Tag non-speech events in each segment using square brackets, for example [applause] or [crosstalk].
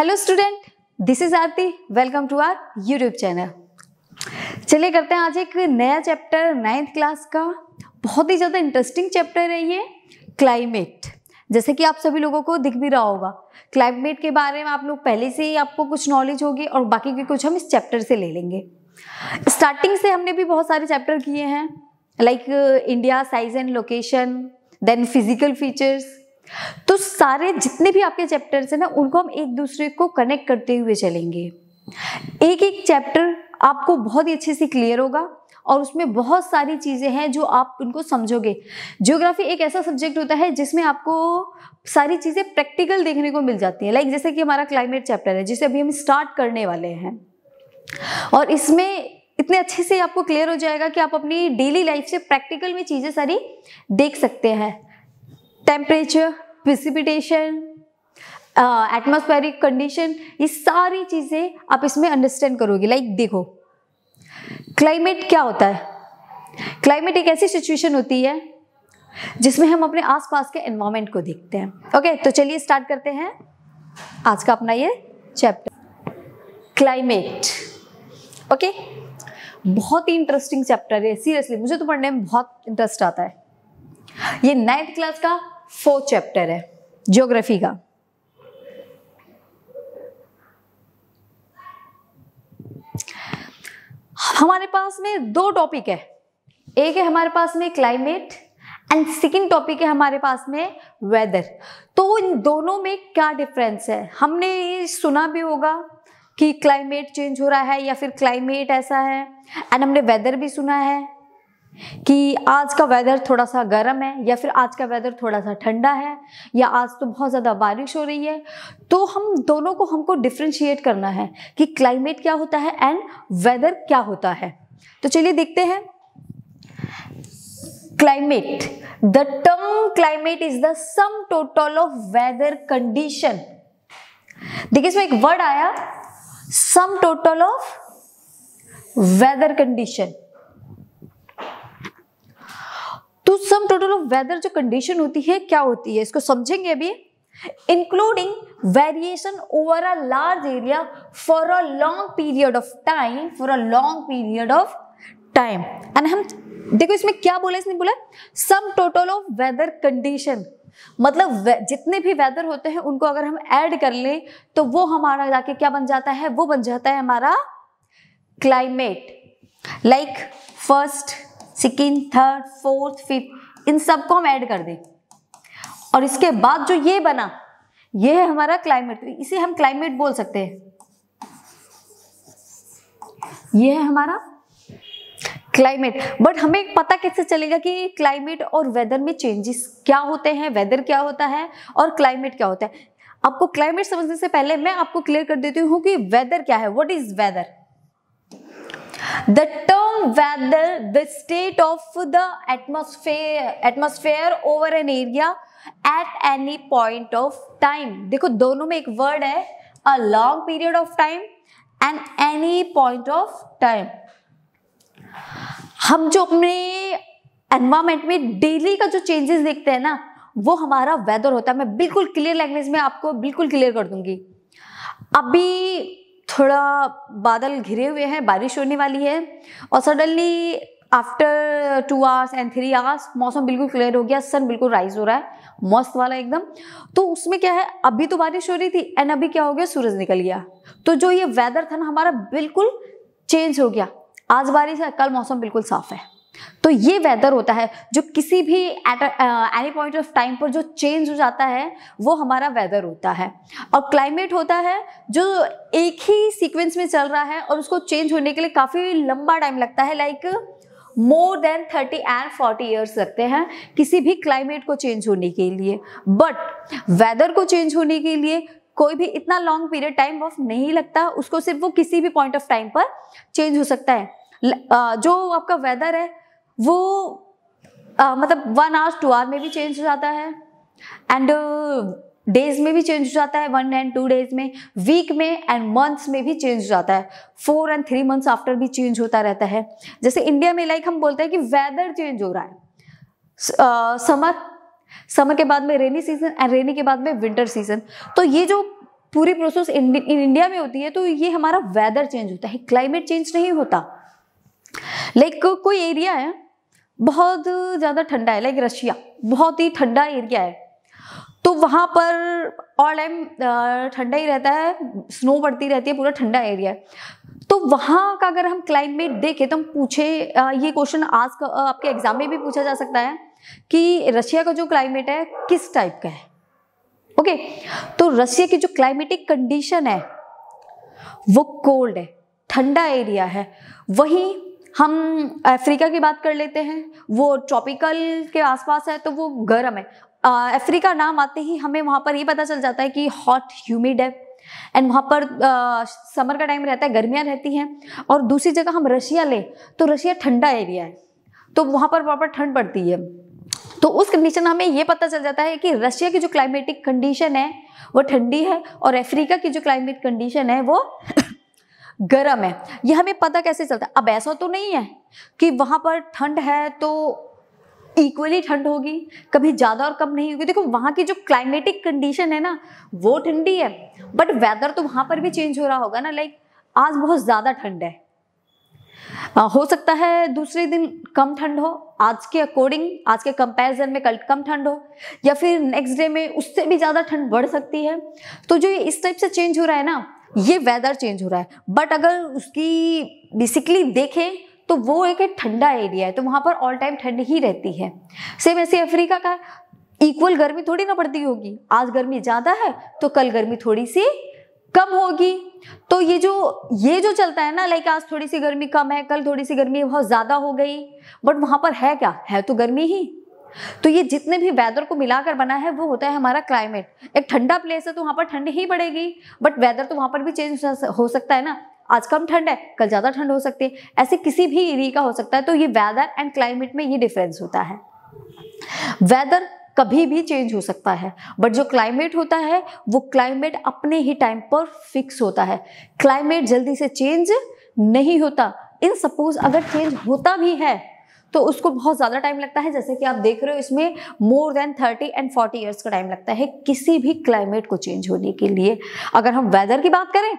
Hello student this is Aarti welcome to our YouTube channel चलिए करते हैं आज एक नया चैप्टर नाइन्थ क्लास का बहुत ही ज़्यादा इंटरेस्टिंग चैप्टर है ये क्लाइमेट जैसे कि आप सभी लोगों को दिख भी रहा होगा क्लाइमेट के बारे में आप लोग पहले से ही आपको कुछ नॉलेज होगी और बाकी के कुछ हम इस चैप्टर से ले लेंगे स्टार्टिंग से हमने भी बहुत सारे चैप्टर किए हैं like India size and location then physical features तो सारे जितने भी आपके चैप्टर्स हैं ना उनको हम एक दूसरे को कनेक्ट करते हुए चलेंगे एक एक चैप्टर आपको बहुत ही अच्छे से क्लियर होगा और उसमें बहुत सारी चीज़ें हैं जो आप उनको समझोगे जियोग्राफी एक ऐसा सब्जेक्ट होता है जिसमें आपको सारी चीज़ें प्रैक्टिकल देखने को मिल जाती हैं लाइक जैसे कि हमारा क्लाइमेट चैप्टर है जिसे अभी हम स्टार्ट करने वाले हैं और इसमें इतने अच्छे से आपको क्लियर हो जाएगा कि आप अपनी डेली लाइफ से प्रैक्टिकल में चीज़ें सारी देख सकते हैं टेम्परेचर प्रिसिपिटेशन एटमोस्फेरिक कंडीशन ये सारी चीज़ें आप इसमें अंडरस्टैंड करोगे लाइक देखो क्लाइमेट क्या होता है क्लाइमेट एक ऐसी सिचुएशन होती है जिसमें हम अपने आसपास के एनवायरमेंट को देखते हैं ओके okay, तो चलिए स्टार्ट करते हैं आज का अपना ये चैप्टर क्लाइमेट ओके बहुत ही इंटरेस्टिंग चैप्टर है सीरियसली मुझे तो पढ़ने में बहुत इंटरेस्ट आता है ये नाइन्थ क्लास का फोर्थ चैप्टर है ज्योग्राफी का हमारे पास में दो टॉपिक है एक है हमारे पास में क्लाइमेट एंड सेकेंड टॉपिक है हमारे पास में वेदर तो इन दोनों में क्या डिफरेंस है हमने ये सुना भी होगा कि क्लाइमेट चेंज हो रहा है या फिर क्लाइमेट ऐसा है एंड हमने वेदर भी सुना है कि आज का वेदर थोड़ा सा गर्म है या फिर आज का वेदर थोड़ा सा ठंडा है या आज तो बहुत ज़्यादा बारिश हो रही है तो हम दोनों को हमको डिफ्रेंशिएट करना है कि क्लाइमेट क्या होता है एंड वेदर क्या होता है तो चलिए देखते हैं climate the term climate is the sum total of weather condition देखिए इसमें एक वर्ड आया sum total of weather condition तो सम टोटल ऑफ वेदर जो कंडीशन होती है क्या होती है इसको समझेंगे अभी including variation over a large area for a long period of time for a long period of time and हम देखो इसमें क्या बोला इसने बोला sum total of weather condition मतलब जितने भी वेदर होते हैं उनको अगर हम ऐड कर लें तो वो हमारा जाके क्या बन जाता है वो बन जाता है हमारा climate like first second third fourth fifth इन सबको हम ऐड कर दें और इसके बाद जो ये बना ये है हमारा क्लाइमेट इसे हम क्लाइमेट बोल सकते हैं ये है हमारा क्लाइमेट बट हमें पता कैसे चलेगा कि क्लाइमेट और वेदर में चेंजेस क्या होते हैं वेदर क्या होता है और क्लाइमेट क्या होता है आपको क्लाइमेट समझने से पहले मैं आपको क्लियर कर देती हूँ कि वेदर क्या है what is weather The term weather, the state of the atmosphere, atmosphere over an area at any point of time. देखो दोनों में एक word है a long period of time and any point of time. हम जो अपने environment में daily का जो चेंजेस देखते हैं ना वो हमारा वेदर होता है मैं बिल्कुल क्लियर लैंग्वेज में आपको बिल्कुल क्लियर कर दूंगी अभी थोड़ा बादल घिरे हुए हैं बारिश होने वाली है और suddenly after two hours and three hours मौसम बिल्कुल क्लियर हो गया सन बिल्कुल राइज हो रहा है मस्त वाला एकदम तो उसमें क्या है अभी तो बारिश हो रही थी एंड अभी क्या हो गया सूरज निकल गया तो जो ये वेदर था ना हमारा बिल्कुल चेंज हो गया आज बारिश है कल मौसम बिल्कुल साफ है तो ये वेदर होता है जो किसी भी at any point of time पर जो चेंज हो जाता है वो हमारा वेदर होता है और क्लाइमेट होता है जो एक ही सीक्वेंस में चल रहा है और उसको चेंज होने के लिए काफ़ी लंबा टाइम लगता है like more than thirty and forty years लगते हैं किसी भी क्लाइमेट को चेंज होने के लिए बट वेदर को चेंज होने के लिए कोई भी इतना लॉन्ग पीरियड टाइम ऑफ नहीं लगता उसको सिर्फ वो किसी भी पॉइंट ऑफ टाइम पर चेंज हो सकता है जो आपका वेदर है वो आ, मतलब वन आवर टू आवर में भी चेंज हो जाता है एंड डेज uh, में भी चेंज हो जाता है वन एंड टू डेज में वीक में एंड मंथ्स में भी चेंज हो जाता है four and three months after भी चेंज होता रहता है जैसे इंडिया में लाइक हम बोलते हैं कि वेदर चेंज हो रहा है समर समर के बाद में रेनी सीजन एंड रेनी के बाद में विंटर सीजन तो ये जो पूरी प्रोसेस इन इंडिया में होती है तो ये हमारा वेदर चेंज होता है क्लाइमेट चेंज नहीं होता लाइक like, कोई एरिया है बहुत ज़्यादा ठंडा है लाइक रशिया बहुत ही ठंडा एरिया है तो वहाँ पर ऑल टाइम ठंडा ही रहता है स्नो पड़ती रहती है पूरा ठंडा एरिया है तो वहाँ का अगर हम क्लाइमेट देखें तो हम पूछे ये क्वेश्चन आज आपके एग्जाम में भी पूछा जा सकता है कि रशिया का जो क्लाइमेट है किस टाइप का है ओके तो रशिया की जो क्लाइमेटिक कंडीशन है वो कोल्ड है ठंडा एरिया है वहीं हम अफ्रीका की बात कर लेते हैं वो ट्रॉपिकल के आसपास है तो वो गर्म है अफ्रीका नाम आते ही हमें वहाँ पर ये पता चल जाता है कि हॉट ह्यूमिड है एंड वहाँ पर आ, समर का टाइम रहता है गर्मियाँ रहती हैं और दूसरी जगह हम रशिया लें तो रशिया ठंडा एरिया है तो वहाँ पर प्रॉपर ठंड पड़ती है तो उस कंडीशन में हमें ये पता चल जाता है कि रशिया की जो क्लाइमेटिक कंडीशन है वो ठंडी है और अफ्रीका की जो क्लाइमेट कंडीशन है वो गर्म है यह हमें पता कैसे चलता है अब ऐसा तो नहीं है कि वहाँ पर ठंड है तो इक्वली ठंड होगी कभी ज़्यादा और कम नहीं होगी देखो वहाँ की जो क्लाइमेटिक कंडीशन है ना वो ठंडी है बट वेदर तो वहाँ पर भी चेंज हो रहा होगा ना लाइक आज बहुत ज़्यादा ठंड है आ, हो सकता है दूसरे दिन कम ठंड हो आज के अकॉर्डिंग आज के कंपैरिजन में कल कम ठंड हो या फिर नेक्स्ट डे में उससे भी ज़्यादा ठंड बढ़ सकती है तो जो ये इस टाइप से चेंज हो रहा है ना ये वेदर चेंज हो रहा है बट अगर उसकी बेसिकली देखें तो वो एक ठंडा एरिया है तो वहाँ पर ऑल टाइम ठंड ही रहती है सेम ऐसे अफ्रीका का इक्वल गर्मी थोड़ी ना पड़ती होगी आज गर्मी ज़्यादा है तो कल गर्मी थोड़ी सी कम होगी तो ये जो ये जो चलता है ना लाइक आज थोड़ी सी गर्मी कम है कल थोड़ी सी गर्मी बहुत ज़्यादा हो गई बट वहाँ पर है क्या है तो गर्मी ही तो ये जितने भी वेदर को मिलाकर बना है वो होता है हमारा क्लाइमेट एक ठंडा प्लेस है तो वहां पर ठंड ही पड़ेगी बट वेदर तो वहां पर भी चेंज हो सकता है ना आज कम ठंड है कल ज़्यादा ठंड हो सकती है ऐसे किसी भी एरिया का हो सकता है तो ये वेदर एंड क्लाइमेट में ये डिफरेंस होता है वेदर कभी भी चेंज हो सकता है बट जो क्लाइमेट होता है वो क्लाइमेट अपने ही टाइम पर फिक्स होता है क्लाइमेट जल्दी से चेंज नहीं होता इन सपोज अगर चेंज होता भी है तो उसको बहुत ज़्यादा टाइम लगता है जैसे कि आप देख रहे हो इसमें more than thirty and forty years का टाइम लगता है किसी भी क्लाइमेट को चेंज होने के लिए अगर हम वेदर की बात करें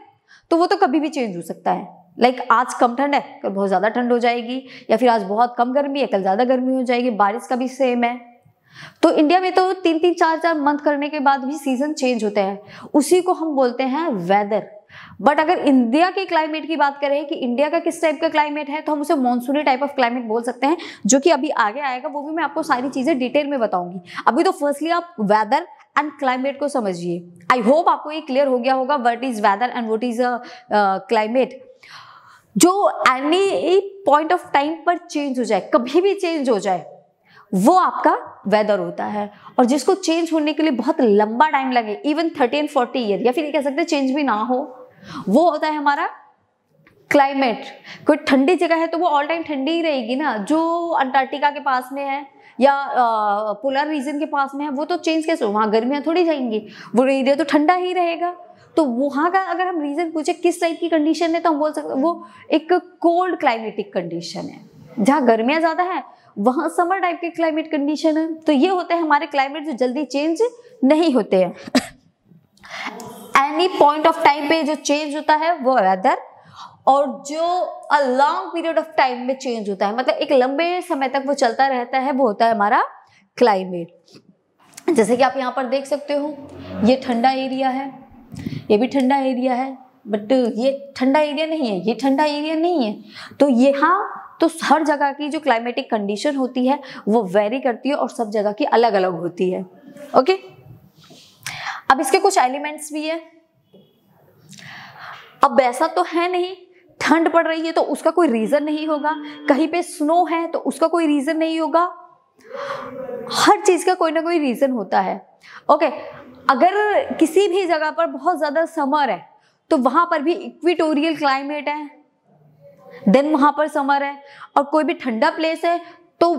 तो वो तो कभी भी चेंज हो सकता है लाइक like, आज कम ठंड है कल बहुत ज़्यादा ठंड हो जाएगी या फिर आज बहुत कम गर्मी है कल ज़्यादा गर्मी हो जाएगी बारिश का भी सेम है तो इंडिया में तो तीन तीन चार चार मंथ करने के बाद भी सीजन चेंज होते हैं उसी को हम बोलते हैं वेदर बट अगर इंडिया के क्लाइमेट की बात करें कि इंडिया का किस टाइप का क्लाइमेट है तो हम उसे मानसूनी टाइप ऑफ क्लाइमेट बोल सकते हैं जो कि अभी आगे आएगा वो भी मैं आपको सारी चीज़ें डिटेल में बताऊंगी अभी तो फर्स्टली आप वेदर एंड क्लाइमेट को समझिए आई होप आपको ये क्लियर हो गया होगा what is weather and what is a climate जो एनी पॉइंट ऑफ टाइम पर चेंज हो जाए कभी भी चेंज हो जाए वो आपका वेदर होता है और जिसको चेंज होने के लिए बहुत लंबा टाइम लगे even thirty and forty year या फिर ये कह सकते हैं चेंज भी ना हो वो होता है हमारा क्लाइमेट कोई ठंडी जगह है तो वो ऑल टाइम ठंडी ही रहेगी ना जो अंटार्कटिका के पास में है या पोलर रीजन के पास में है वो तो चेंज कैसे वहाँ गर्मियाँ थोड़ी जाएंगी वो एरिया तो ठंडा ही रहेगा तो वहाँ का अगर हम रीज़न पूछे किस टाइप की कंडीशन है तो हम बोल सकते वो एक कोल्ड क्लाइमेटिक कंडीशन है जहाँ गर्मियाँ ज़्यादा है वहाँ समर टाइप के क्लाइमेट कंडीशन है तो ये होते हैं हमारे क्लाइमेट जो जल्दी चेंज नहीं होते हैं एनी पॉइंट ऑफ टाइम पे जो चेंज होता है वो वेदर और जो a long period of time में चेंज होता है मतलब एक लंबे समय तक वो चलता रहता है वो होता है हमारा क्लाइमेट जैसे कि आप यहाँ पर देख सकते हो ये ठंडा एरिया है ये भी ठंडा एरिया है बट ये ठंडा एरिया नहीं है ये ठंडा एरिया नहीं है तो यहाँ तो हर जगह की जो क्लाइमेटिक कंडीशन होती है वो वेरी करती है और सब जगह की अलग अलग होती है ओके okay? अब इसके कुछ एलिमेंट्स भी है अब वैसा तो है नहीं ठंड पड़ रही है तो उसका कोई रीज़न नहीं होगा कहीं पे स्नो है तो उसका कोई रीज़न नहीं होगा हर चीज़ का कोई ना कोई रीज़न होता है ओके अगर किसी भी जगह पर बहुत ज़्यादा समर है तो वहां पर भी इक्विटोरियल क्लाइमेट है देन वहां पर समर है और कोई भी ठंडा प्लेस है तो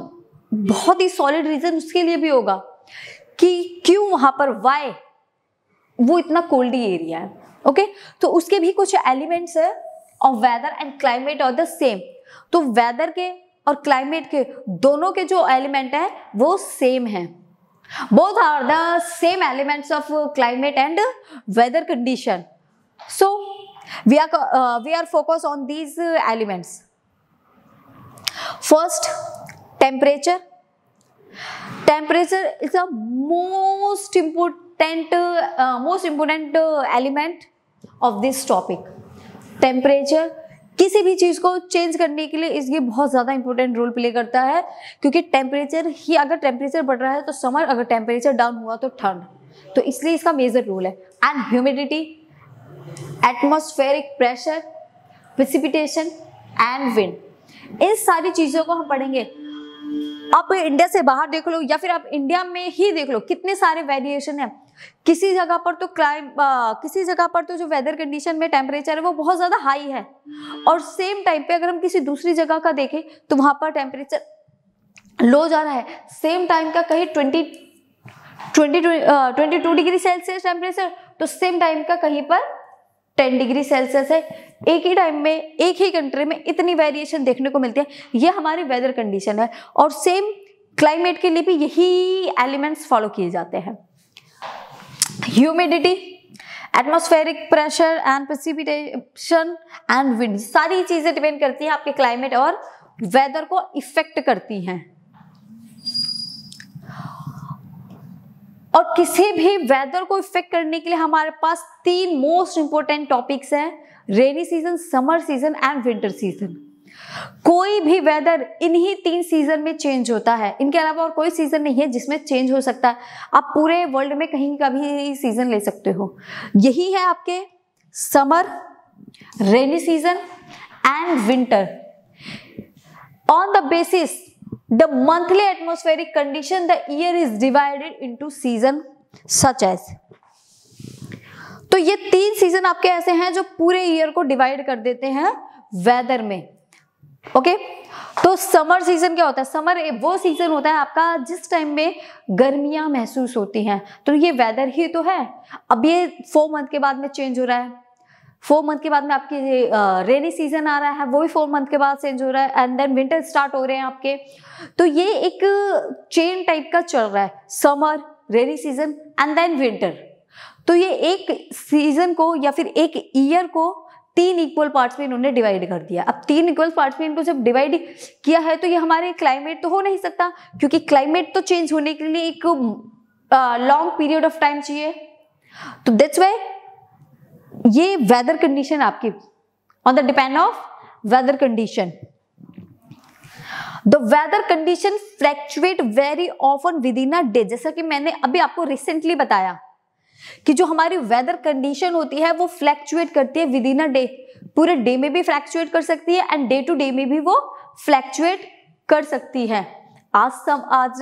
बहुत ही सॉलिड रीज़न उसके लिए भी होगा कि क्यों वहां पर वाई वो इतना कोल्डी एरिया है ओके okay? तो उसके भी कुछ एलिमेंट्स है और वेदर एंड क्लाइमेट और द सेम तो वेदर के और क्लाइमेट के दोनों के जो एलिमेंट है वो सेम है both are the same elements of climate and weather condition so we are we are focus on these elements first temperature temperature is a most important टेंट most important element of this topic temperature किसी भी चीज़ को change करने के लिए इसके बहुत ज़्यादा इंपॉर्टेंट रोल प्ले करता है क्योंकि टेम्परेचर ही अगर टेम्परेचर बढ़ रहा है तो समर अगर टेम्परेचर डाउन हुआ तो ठंड तो इसलिए इसका मेजर रोल है and humidity atmospheric pressure precipitation and wind इन सारी चीज़ों को हम पढ़ेंगे आप इंडिया से बाहर देख लो या फिर आप इंडिया में ही देख लो कितने सारे वेरिएशन है किसी जगह पर तो क्लाइम किसी जगह पर तो जो वेदर कंडीशन में टेम्परेचर है वो बहुत ज़्यादा हाई है और सेम टाइम पे अगर हम किसी दूसरी जगह का देखें तो वहाँ पर टेम्परेचर लो जा रहा है सेम टाइम का कहीं twenty twenty twenty two degree Celsius temperature तो सेम टाइम का कहीं पर टेन डिग्री सेल्सियस है एक ही टाइम में एक ही कंट्री में इतनी वेरिएशन देखने को मिलती है ये हमारी वेदर कंडीशन है और सेम क्लाइमेट के लिए भी यही एलिमेंट्स फॉलो किए जाते हैं humidity atmospheric pressure and precipitation and wind सारी चीज़ें डिपेंड करती हैं आपके क्लाइमेट और वेदर को इफेक्ट करती हैं और किसी भी वेदर को इफेक्ट करने के लिए हमारे पास तीन मोस्ट इंपॉर्टेंट टॉपिक्स हैं rainy season summer season and winter season कोई भी वेदर इन्हीं तीन सीजन में चेंज होता है इनके अलावा और कोई सीजन नहीं है जिसमें चेंज हो सकता है आप पूरे वर्ल्ड में कहीं का भी सीजन ले सकते हो यही है आपके summer rainy season and winter on the basis the monthly atmospheric condition the year is divided into season such as तो ये तीन सीजन आपके ऐसे हैं जो पूरे ईयर को डिवाइड कर देते हैं वेदर में ओके तो समर सीजन क्या होता है समर वो सीजन होता है आपका जिस टाइम में गर्मियां महसूस होती हैं तो ये वेदर ही तो है अब ये फोर मंथ के बाद में चेंज हो रहा है फोर मंथ के बाद में आपकी रेनी सीजन आ रहा है वो भी फोर मंथ के बाद चेंज हो रहा है एंड देन विंटर स्टार्ट हो रहे हैं आपके तो ये एक चेन टाइप का चल रहा है summer rainy season and then winter तो ये एक सीजन को या फिर एक ईयर को तीन इक्वल पार्ट्स में इन्होंने डिवाइड कर दिया अब तीन इक्वल पार्ट्स में इनको जब डिवाइड किया है तो ये हमारे क्लाइमेट तो हो नहीं सकता क्योंकि क्लाइमेट तो चेंज होने के लिए एक लॉन्ग पीरियड ऑफ टाइम चाहिए तो दैट्स वे ये वेदर कंडीशन आपकी on the depend of weather condition the weather condition fluctuate very often within a day जैसा कि मैंने अभी आपको रिसेंटली बताया कि जो हमारी वेदर कंडीशन होती है वो फ्लैक्चुएट करती है विद इन अ डे पूरे डे में भी फ्लैक्चुएट कर सकती है एंड डे टू डे में भी वो फ्लैक्चुएट कर सकती है आज सम आज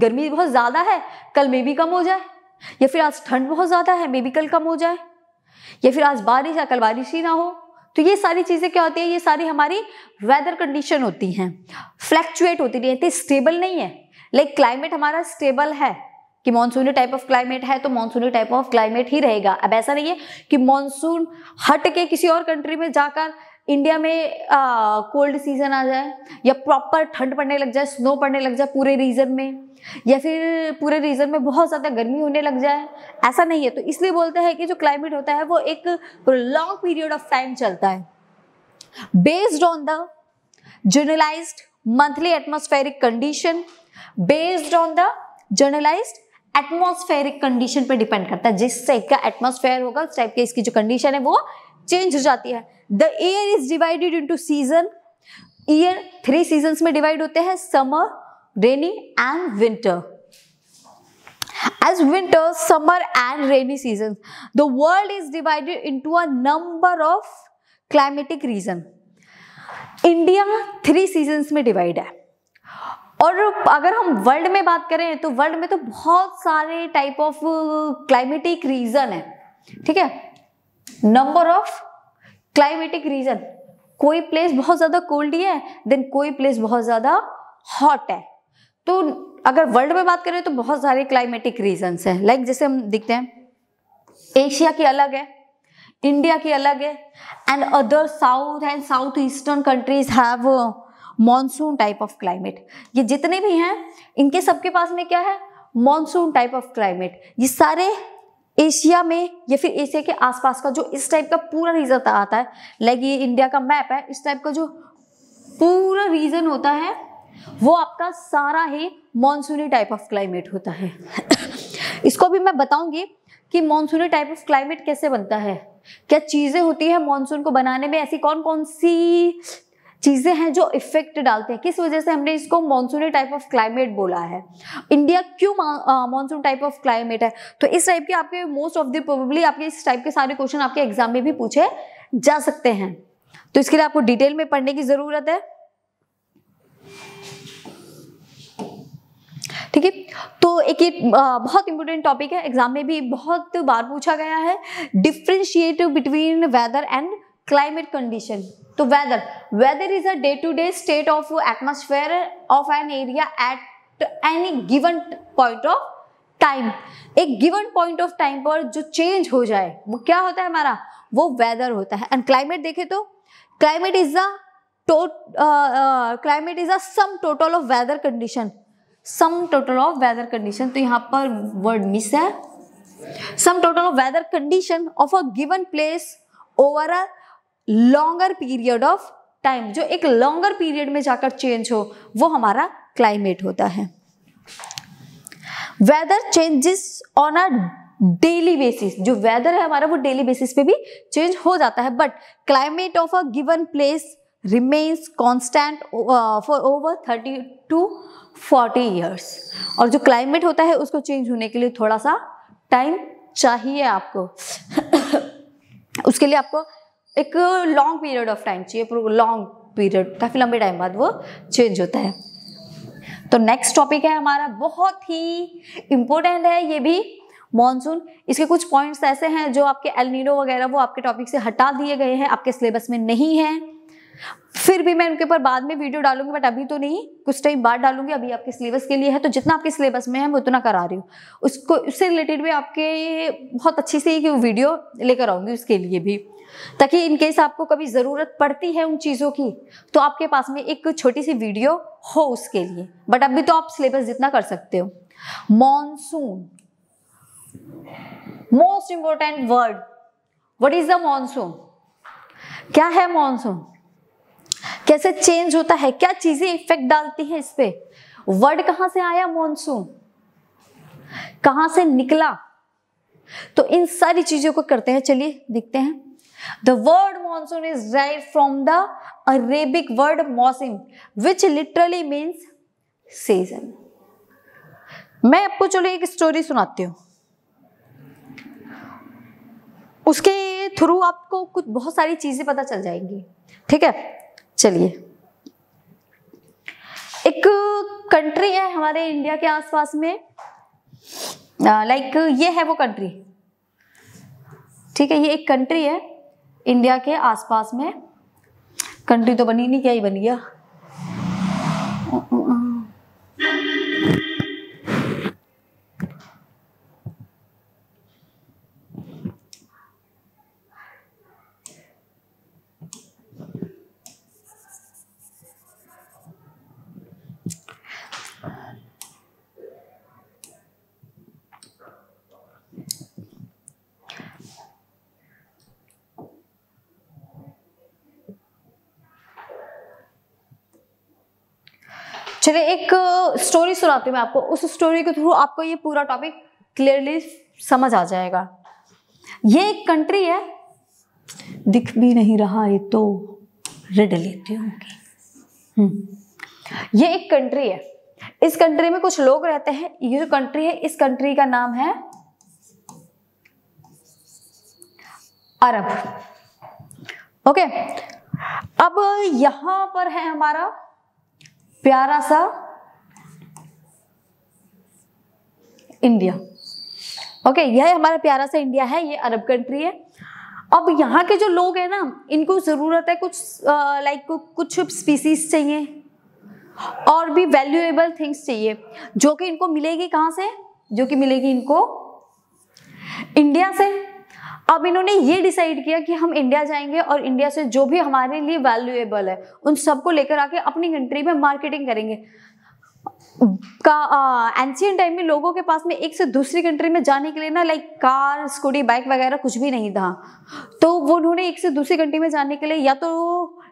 गर्मी बहुत ज़्यादा है कल में भी कम हो जाए या फिर आज ठंड बहुत ज़्यादा है मे भी कल कम हो जाए या फिर आज बारिश या कल बारिश ही ना हो तो ये सारी चीज़ें क्या होती है ये सारी हमारी वेदर कंडीशन होती हैं फ्लैक्चुएट होती रहती है स्टेबल नहीं है लाइक क्लाइमेट हमारा स्टेबल है कि मानसूनी टाइप ऑफ क्लाइमेट है तो मानसूनी टाइप ऑफ क्लाइमेट ही रहेगा अब ऐसा नहीं है कि मानसून हट के किसी और कंट्री में जाकर इंडिया में कोल्ड सीजन आ जाए या प्रॉपर ठंड पड़ने लग जाए स्नो पड़ने लग जाए पूरे रीजन में या फिर पूरे रीजन में बहुत ज़्यादा गर्मी होने लग जाए ऐसा नहीं है तो इसलिए बोलते हैं कि जो क्लाइमेट होता है वो एक लॉन्ग पीरियड ऑफ टाइम चलता है based on the generalise monthly atmospheric condition based on the generalised atmospheric condition पे डिपेंड करता है जिस टाइप का एटमोस्फेयर होगा उस टाइप की इसकी जो कंडीशन है वो चेंज हो जाती है the year is divided into season year three season में डिवाइड होते हैं summer rainy and winter As winter, summer and rainy seasons, the world is divided into a number of climatic region. India three seasons में divide है और अगर हम world में बात करें तो वर्ल्ड में तो बहुत सारे टाइप ऑफ क्लाइमेटिक रीजन है ठीक है नंबर ऑफ क्लाइमेटिक रीजन कोई प्लेस बहुत ज्यादा कोल्ड ही है देन कोई प्लेस बहुत ज्यादा हॉट है तो अगर वर्ल्ड में बात करें तो बहुत सारे क्लाइमेटिक रीजन है लाइक जैसे हम देखते हैं एशिया की अलग है इंडिया की अलग है and other south and south eastern countries have monsoon type of climate ये जितने भी हैं इनके सबके पास में क्या है मॉनसून टाइप ऑफ क्लाइमेट ये सारे एशिया में या फिर एशिया के आसपास का जो इस टाइप का पूरा रीजन आता है लाइक ये इंडिया का मैप है इस टाइप का जो पूरा रीजन होता है वो आपका सारा ही मानसूनी टाइप ऑफ क्लाइमेट होता है इसको भी मैं बताऊंगी कि मानसूनी टाइप ऑफ क्लाइमेट कैसे बनता है क्या चीज़ें होती है मानसून को बनाने में ऐसी कौन कौन सी चीज़ें हैं जो इफेक्ट डालते हैं किस वजह से हमने इसको मानसूनी टाइप ऑफ क्लाइमेट बोला है इंडिया क्यों मानसून टाइप ऑफ क्लाइमेट है तो इस टाइप के आपके मोस्ट ऑफ द प्रोबेबली आपके इस टाइप के सारे क्वेश्चन आपके एग्जाम में भी पूछे जा सकते हैं तो इसके लिए आपको डिटेल में पढ़ने की ज़रूरत है ठीक है तो एक ये बहुत इंपॉर्टेंट टॉपिक है एग्जाम में भी बहुत बार पूछा गया है differentiate between weather and climate condition तो weather weather is a day to day state of atmosphere of an area at any given point of time एक गिवन पॉइंट ऑफ टाइम पर जो चेंज हो जाए वो क्या होता है हमारा वो वेदर होता है एंड क्लाइमेट देखे तो climate is a climate is a sum total of weather condition sum total of weather condition तो यहाँ पर वर्ड मिस है sum total of weather condition of a given place over a longer period of time जो एक longer period में जाकर change हो वो हमारा क्लाइमेट होता है weather changes on a daily basis जो वेदर है हमारा वो डेली बेसिस पे भी चेंज हो जाता है but climate of a given place remains constant for over thirty to forty years और जो क्लाइमेट होता है उसको चेंज होने के लिए थोड़ा सा टाइम चाहिए आपको [coughs] उसके लिए आपको एक लॉन्ग पीरियड ऑफ टाइम चाहिए लॉन्ग पीरियड काफ़ी लंबे टाइम बाद वो चेंज होता है तो नेक्स्ट टॉपिक है हमारा बहुत ही इम्पोर्टेंट है ये भी मॉनसून इसके कुछ पॉइंट्स ऐसे हैं जो आपके एलनीडो वगैरह वो आपके टॉपिक से हटा दिए गए हैं आपके सिलेबस में नहीं है फिर भी मैं उनके ऊपर बाद में वीडियो डालूंगी बट अभी तो नहीं कुछ टाइम बाद डालूंगी अभी आपके सिलेबस के लिए है तो जितना आपके सिलेबस में है मैं उतना करा रही हूँ उसको उससे रिलेटेड भी आपके बहुत अच्छी सी वीडियो लेकर आऊँगी उसके लिए भी ताकि इनकेस आपको कभी ज़रूरत पड़ती है उन चीज़ों की तो आपके पास में एक छोटी सी वीडियो हो उसके लिए बट अभी तो आप सिलेबस जितना कर सकते हो monsoon most important word what is the monsoon क्या है मॉनसून कैसे चेंज होता है क्या चीजें इफेक्ट डालती है इस पर वर्ड कहां से आया मॉनसून कहां से निकला तो इन सारी चीजों को करते हैं चलिए देखते हैं The word monsoon is derived from the Arabic word मौसम which literally means season. मैं आपको चलो एक स्टोरी सुनाती हूँ उसके थ्रू आपको कुछ बहुत सारी चीजें पता चल जाएंगी ठीक है चलिए एक कंट्री है हमारे इंडिया के आसपास में लाइक ये है वो कंट्री ठीक है ये एक कंट्री है इंडिया के आसपास में कंट्री तो बनी नहीं क्या ही बन गया चलिए एक स्टोरी सुनाती हूँ मैं आपको उस स्टोरी के थ्रू आपको ये पूरा टॉपिक क्लियरली समझ आ जाएगा ये एक कंट्री है दिख भी नहीं रहा ये तो रिड लेती हूँ हम्म। ये एक कंट्री है इस कंट्री में कुछ लोग रहते हैं ये जो कंट्री है इस कंट्री का नाम है अरब ओके अब यहां पर है हमारा प्यारा सा इंडिया ओके यह हमारा प्यारा सा इंडिया है ये अरब कंट्री है अब यहाँ के जो लोग हैं ना इनको ज़रूरत है कुछ लाइक कुछ स्पीसीज चाहिए और भी वैल्यूएबल थिंग्स चाहिए जो कि इनको मिलेगी कहाँ से जो कि मिलेगी इनको इंडिया से अब इन्होंने ये डिसाइड किया कि हम इंडिया जाएंगे और इंडिया से जो भी हमारे लिए वैल्यूएबल है उन सबको लेकर आके अपनी कंट्री में मार्केटिंग करेंगे का एंशियन टाइम में लोगों के पास में एक से दूसरी कंट्री में जाने के लिए ना लाइक कार स्कूटी बाइक वगैरह कुछ भी नहीं था तो वो उन्होंने एक से दूसरी कंट्री में जाने के लिए या तो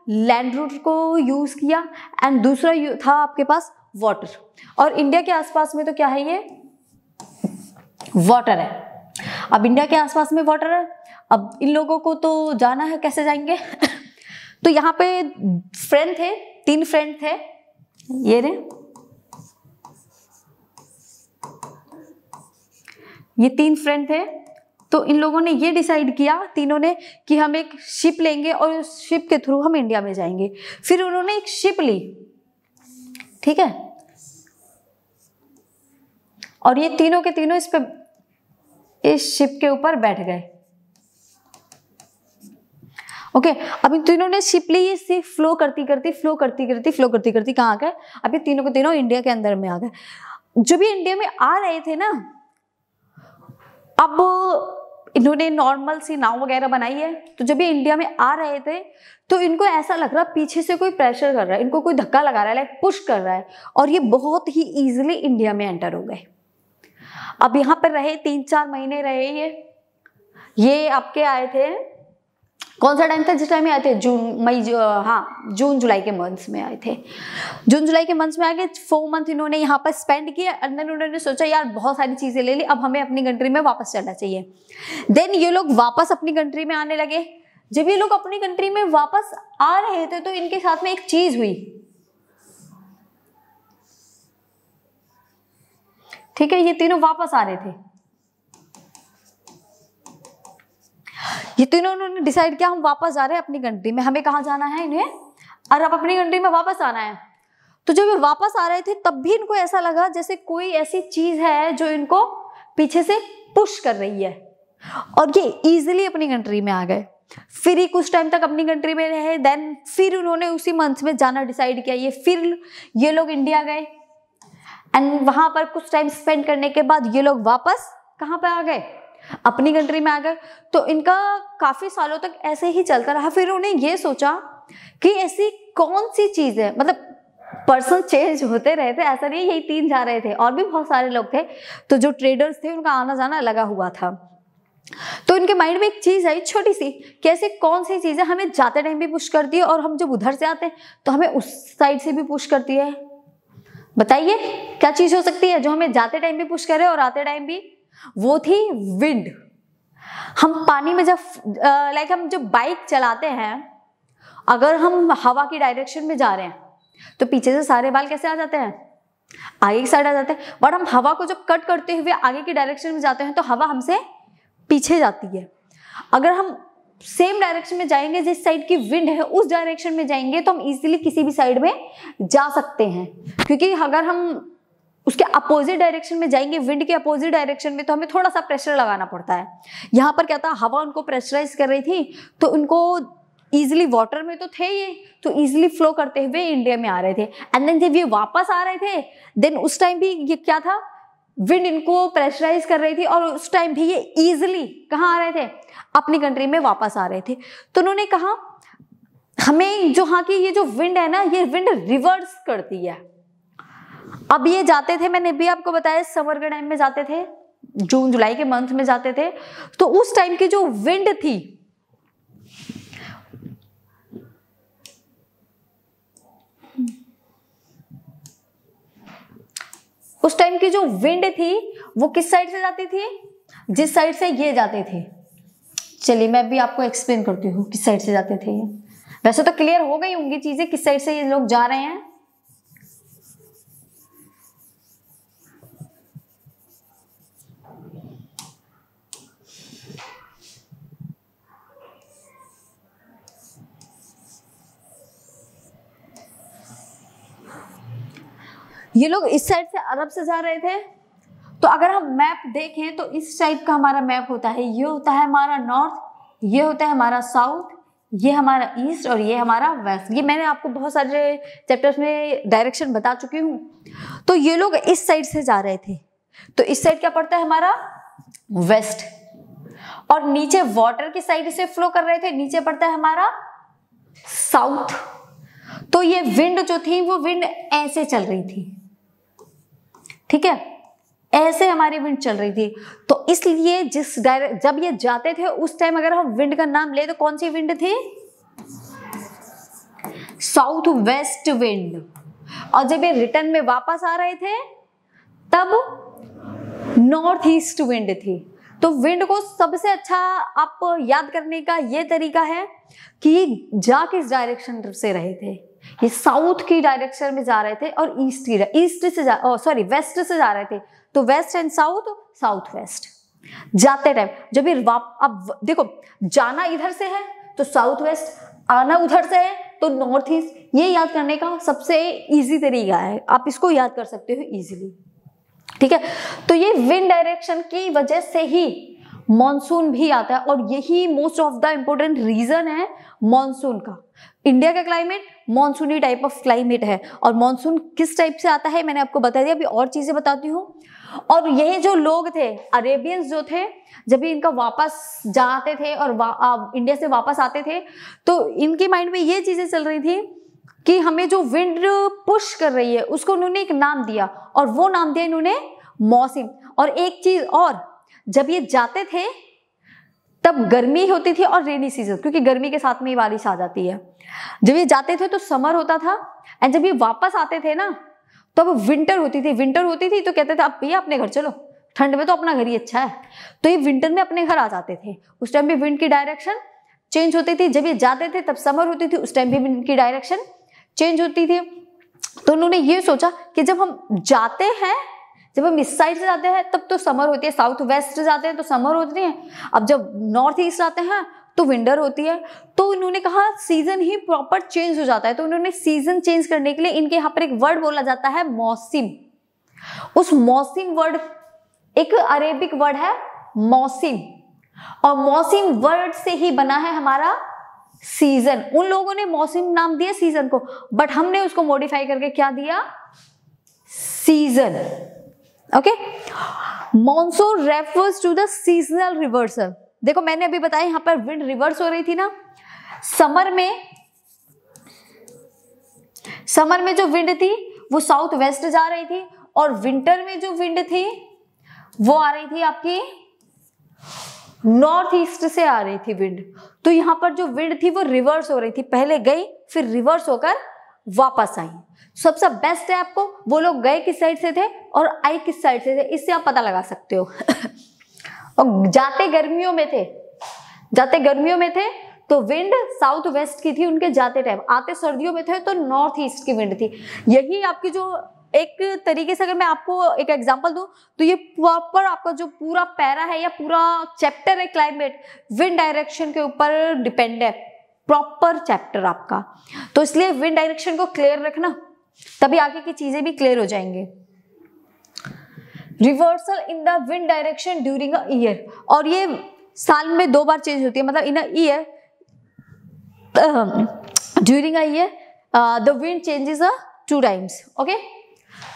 लैंड रूट को यूज़ किया एंड दूसरा था आपके पास वाटर और इंडिया के आसपास में तो क्या है ये वाटर है अब इंडिया के आसपास में वाटर है अब इन लोगों को तो जाना है कैसे जाएंगे [laughs] तो यहाँ पे फ्रेंड थे तीन फ्रेंड थे ये रे ये तीन फ्रेंड थे तो इन लोगों ने ये डिसाइड किया तीनों ने कि हम एक शिप लेंगे और उस शिप के थ्रू हम इंडिया में जाएंगे फिर उन्होंने एक शिप ली ठीक है और ये तीनों के तीनों इस पे इस शिप के ऊपर बैठ गए ओके okay, तीनों ने शिप ली ये सी फ्लो करती करती फ्लो करती करती फ्लो करती करती कहाँ आ गए अभी तीनों को तीनों इंडिया के अंदर में आ गए जो भी इंडिया में आ रहे थे ना अब इन्होंने नॉर्मल सी नाव वगैरह बनाई है तो जब ये इंडिया में आ रहे थे तो इनको ऐसा लग रहा पीछे से कोई प्रेशर कर रहा है इनको कोई धक्का लगा रहा है लाइक पुश कर रहा है और ये बहुत ही ईजिली इंडिया में एंटर हो गए अब यहाँ पर रहे तीन चार महीने रहे ये ये आपके आए थे कौन सा टाइम था जिस टाइम में आए थे जून मई जो हाँ जून जुलाई के मंथ्स में आए थे जून जुलाई के मंथ्स में आके फोर मंथ इन्होंने यहाँ पर स्पेंड किया एंड देन उन्होंने सोचा यार बहुत सारी चीज़ें ले ली अब हमें अपनी कंट्री में वापस चलना चाहिए देन ये लोग वापस अपनी कंट्री में आने लगे जब ये लोग अपनी कंट्री में वापस आ रहे थे तो इनके साथ में एक चीज़ हुई ठीक है ये तीनों वापस आ रहे थे ये तीनों उन्होंने डिसाइड किया हम वापस जा रहे हैं अपनी कंट्री में हमें कहा जाना है इन्हें और अब अपनी कंट्री में वापस आना है तो जब ये वापस आ रहे थे तब भी इनको ऐसा लगा जैसे कोई ऐसी चीज है जो इनको पीछे से पुश कर रही है और ये इजिली अपनी कंट्री में आ गए फिर ही कुछ टाइम तक अपनी कंट्री में रहे देन फिर उन्होंने उसी मंथ में जाना डिसाइड किया ये फिर ये लोग इंडिया गए एंड वहां पर कुछ टाइम स्पेंड करने के बाद ये लोग वापस कहाँ पर आ गए अपनी कंट्री में आ गए तो इनका काफ़ी सालों तक ऐसे ही चलता रहा फिर उन्हें ये सोचा कि ऐसी कौन सी चीज़ है मतलब पर्सन चेंज होते रहे थे ऐसा नहीं यही तीन जा रहे थे और भी बहुत सारे लोग थे तो जो ट्रेडर्स थे उनका आना जाना लगा हुआ था तो इनके माइंड में एक चीज़ आई छोटी सी कि ऐसी कौन सी चीजें हमें जाते टाइम भी पुश करती है और हम जब उधर से आते हैं तो हमें उस साइड से भी पुश करती है बताइए क्या चीज हो सकती है जो हमें जाते टाइम भी पुश करे और आते टाइम भी वो थी विंड हम पानी में जब लाइक हम जब बाइक चलाते हैं अगर हम हवा की डायरेक्शन में जा रहे हैं तो पीछे से सारे बाल कैसे आ जाते हैं आगे की साइड आ जाते हैं बट हम हवा को जब कट करते हुए आगे की डायरेक्शन में जाते हैं तो हवा हमसे पीछे जाती है अगर हम सेम डायरेक्शन में जाएंगे जिस साइड की विंड है उस डायरेक्शन में जाएंगे तो हम इजीली किसी भी साइड में जा सकते हैं क्योंकि अगर हम उसके अपोजिट डायरेक्शन में जाएंगे विंड के अपोजिट डायरेक्शन में तो हमें थोड़ा सा प्रेशर लगाना पड़ता है यहाँ पर क्या था हवा उनको प्रेशराइज कर रही थी तो उनको ईजिली वाटर में तो थे ये तो ईजिली फ्लो करते हुए इंडिया में आ रहे थे एंड देन जब ये वापस आ रहे थे देन उस टाइम भी ये क्या था विंड इनको प्रेशराइज कर रही थी और उस टाइम भी ये ईजिली कहाँ आ रहे थे अपनी कंट्री में वापस आ रहे थे तो उन्होंने कहा हमें जो हाँ की ये जो विंड है ना ये विंड रिवर्स करती है अब ये जाते थे मैंने भी आपको बताया समर के टाइम में जाते थे जून जुलाई के मंथ में जाते थे तो उस टाइम की जो विंड थी उस टाइम की जो विंड थी वो किस साइड से जाती थी जिस साइड से ये जाते थे चलिए मैं भी आपको एक्सप्लेन करती हूँ किस साइड से जाते थे ये वैसे तो क्लियर हो गई होंगी चीजें किस साइड से ये लोग जा रहे हैं ये लोग इस साइड से अरब से जा रहे थे तो अगर हम मैप देखें तो इस टाइप का हमारा मैप होता है ये होता है हमारा नॉर्थ ये होता है हमारा साउथ ये हमारा ईस्ट और ये हमारा वेस्ट ये मैंने आपको बहुत सारे चैप्टर्स में डायरेक्शन बता चुकी हूँ तो ये लोग इस साइड से जा रहे थे तो इस साइड क्या पड़ता है हमारा वेस्ट और नीचे वाटर की साइड से फ्लो कर रहे थे नीचे पड़ता है हमारा साउथ तो ये विंड जो थी वो विंड ऐसे चल रही थी ठीक है ऐसे हमारी विंड चल रही थी तो इसलिए जिस डायरे जब ये जाते थे उस टाइम अगर हम विंड का नाम ले तो कौन सी विंड थी साउथ वेस्ट विंड और जब ये रिटर्न में वापस आ रहे थे तब नॉर्थ ईस्ट विंड थी तो विंड को सबसे अच्छा आप याद करने का ये तरीका है कि जा किस डायरेक्शन से रहे थे ये साउथ की डायरेक्शन में जा रहे थे और ईस्ट की ईस्ट से जा सॉरी oh, वेस्ट से जा रहे थे तो west and south south west जाते टाइम जब ये अब देखो जाना इधर से है तो साउथ वेस्ट आना उधर से है तो नॉर्थ ईस्ट ये याद करने का सबसे इजी तरीका है आप इसको याद कर सकते हो इजीली ठीक है तो ये विंड डायरेक्शन की वजह से ही मॉनसून भी आता है और यही most of the important reason है मॉनसून का इंडिया का क्लाइमेट मानसूनी टाइप ऑफ क्लाइमेट है और मानसून किस टाइप से आता है मैंने आपको बता दिया अभी और चीजें बताती हूँ और यही जो लोग थे अरेबियंस जो थे जब भी इनका वापस जाते थे और वा, आ, इंडिया से वापस आते थे तो इनके माइंड में ये चीज़ें चल रही थी कि हमें जो विंड पुश कर रही है उसको उन्होंने एक नाम दिया और वो नाम दिया इन्होंने मौसम और एक चीज़ और जब ये जाते थे तब गर्मी होती थी और रेनी सीजन क्योंकि गर्मी के साथ में ही बारिश आ जाती है जब ये जाते थे तो समर होता था एंड जब ये वापस आते थे ना तो अब विंटर होती थी विंटर होती थी तो कहते थे अब भैया अपने घर चलो ठंड में तो अपना घर ही अच्छा है तो ये विंटर में अपने घर आ जाते थे उस टाइम भी विंड की डायरेक्शन चेंज होती थी जब ये जाते थे तब समर होती थी उस टाइम भी विंड की डायरेक्शन चेंज होती थी तो उन्होंने ये सोचा कि जब हम जाते हैं जब हम इस साइड से जाते हैं तब तो समर होती है साउथ वेस्ट जाते हैं तो समर होती है अब जब नॉर्थ ईस्ट जाते हैं तो विंडर होती है तो उन्होंने कहा सीजन ही प्रॉपर चेंज हो जाता है तो उन्होंने सीजन चेंज करने के लिए इनके यहाँ पर एक वर्ड बोला जाता है मौसम उस मौसम वर्ड एक अरेबिक वर्ड है मौसम और मौसम वर्ड से ही बना है हमारा सीजन उन लोगों ने मौसम नाम दिया सीजन को बट हमने उसको मॉडिफाई करके क्या दिया season okay monsoon refers to the seasonal reversal देखो मैंने अभी बताया यहां पर विंड रिवर्स हो रही थी ना समर में समर में जो विंड थी वो साउथ वेस्ट जा रही थी और विंटर में जो विंड थी वो आ रही थी आपकी नॉर्थ ईस्ट से आ रही थी विंड तो यहां पर जो विंड थी वो रिवर्स हो रही थी पहले गई फिर रिवर्स होकर वापस आई सबसे बेस्ट है आपको वो लोग गए किस साइड से थे और आई किस साइड से थे इससे आप पता लगा सकते हो [laughs] और जाते गर्मियों में थे जाते गर्मियों में थे तो विंड साउथ वेस्ट की थी उनके जाते टाइम आते सर्दियों में थे तो नॉर्थ ईस्ट की विंड थी यही आपकी जो एक तरीके से अगर मैं आपको एक एग्जांपल दूं तो ये प्रॉपर आपका जो पूरा पैरा है या पूरा चैप्टर है क्लाइमेट विंड डायरेक्शन के ऊपर डिपेंड है प्रॉपर चैप्टर आपका तो इसलिए विंड डायरेक्शन को क्लियर रखना तभी आगे की चीजें भी क्लियर हो जाएंगी reversal in the wind direction during a year और ये साल में दो बार चेंज होती है मतलब in a year during a year the wind changes uh two times okay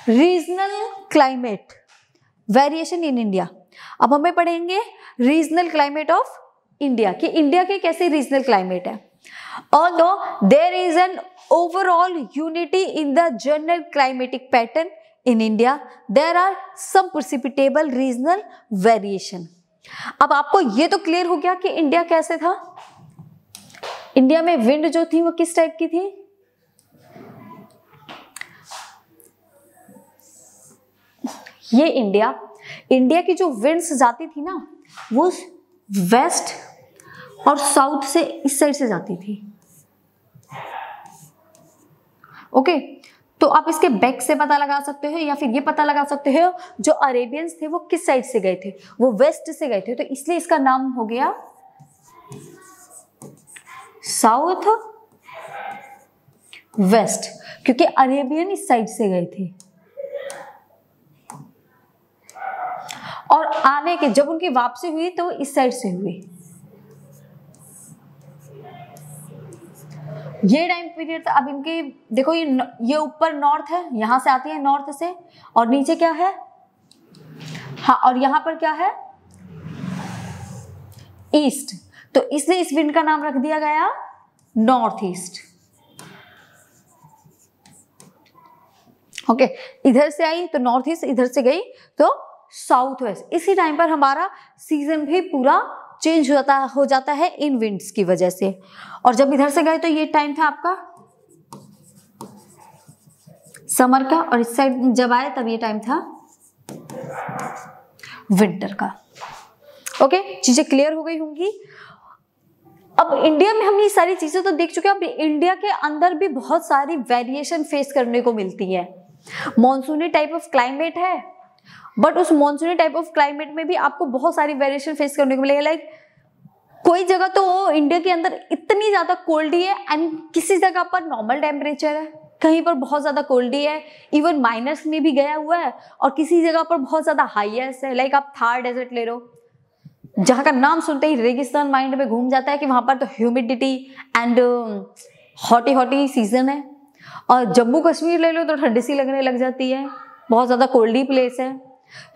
regional climate variation in India अब हमें पढ़ेंगे रीजनल क्लाइमेट ऑफ इंडिया कि इंडिया के कैसे रीजनल क्लाइमेट है all know there is an overall unity in the general climatic pattern in India there are some precipitable regional variation अब आपको यह तो क्लियर हो गया कि इंडिया कैसे था इंडिया में विंड जो थी वो किस टाइप की थी ये इंडिया इंडिया की जो विंड्स जाती थी ना वो वेस्ट और साउथ से इस साइड से जाती थी ओके okay? तो आप इसके बैक से पता लगा सकते हो या फिर ये पता लगा सकते हो जो अरेबियंस थे वो किस साइड से गए थे वो वेस्ट से गए थे तो इसलिए इसका नाम हो गया साउथ वेस्ट क्योंकि अरेबियन इस साइड से गए थे और आने के जब उनकी वापसी हुई तो इस साइड से हुई ये टाइम पीरियड अब इनके देखो ये ये ऊपर नॉर्थ है यहां से आती है नॉर्थ से और नीचे क्या है हाँ और यहां पर क्या है ईस्ट तो इसलिए इस विंड का नाम रख दिया गया नॉर्थ ईस्ट ओके इधर से आई तो नॉर्थ ईस्ट इधर से गई तो साउथ वेस्ट इसी टाइम पर हमारा सीजन भी पूरा चेंज जाता हो जाता है इन विंड्स की वजह से और जब इधर से गए तो ये टाइम था आपका समर का और इस साइड जब आए तब ये टाइम था विंटर का ओके चीजें क्लियर हो गई होंगी अब इंडिया में हम ये सारी चीजें तो देख चुके हैं अब इंडिया के अंदर भी बहुत सारी वेरिएशन फेस करने को मिलती है मानसूनी टाइप ऑफ क्लाइमेट है बट उस मानसूनी टाइप ऑफ क्लाइमेट में भी आपको बहुत सारी वेरिएशन फेस करने को मिलेगा लाइक कोई जगह तो इंडिया के अंदर इतनी ज़्यादा कोल्ड ही है एंड किसी जगह पर नॉर्मल टेम्परेचर है कहीं पर बहुत ज़्यादा कोल्ड ही है इवन माइनस में भी गया हुआ है और किसी जगह पर बहुत ज़्यादा हाइएस्ट है लाइक आप थार डेजर्ट ले रहे हो जहाँ का नाम सुनते ही रेगिस्तान माइंड में घूम जाता है कि वहाँ पर तो humidity and hotty hotty season है और जम्मू कश्मीर ले लो तो ठंडी सी लगने लग जाती है बहुत ज़्यादा कोल्डी प्लेस है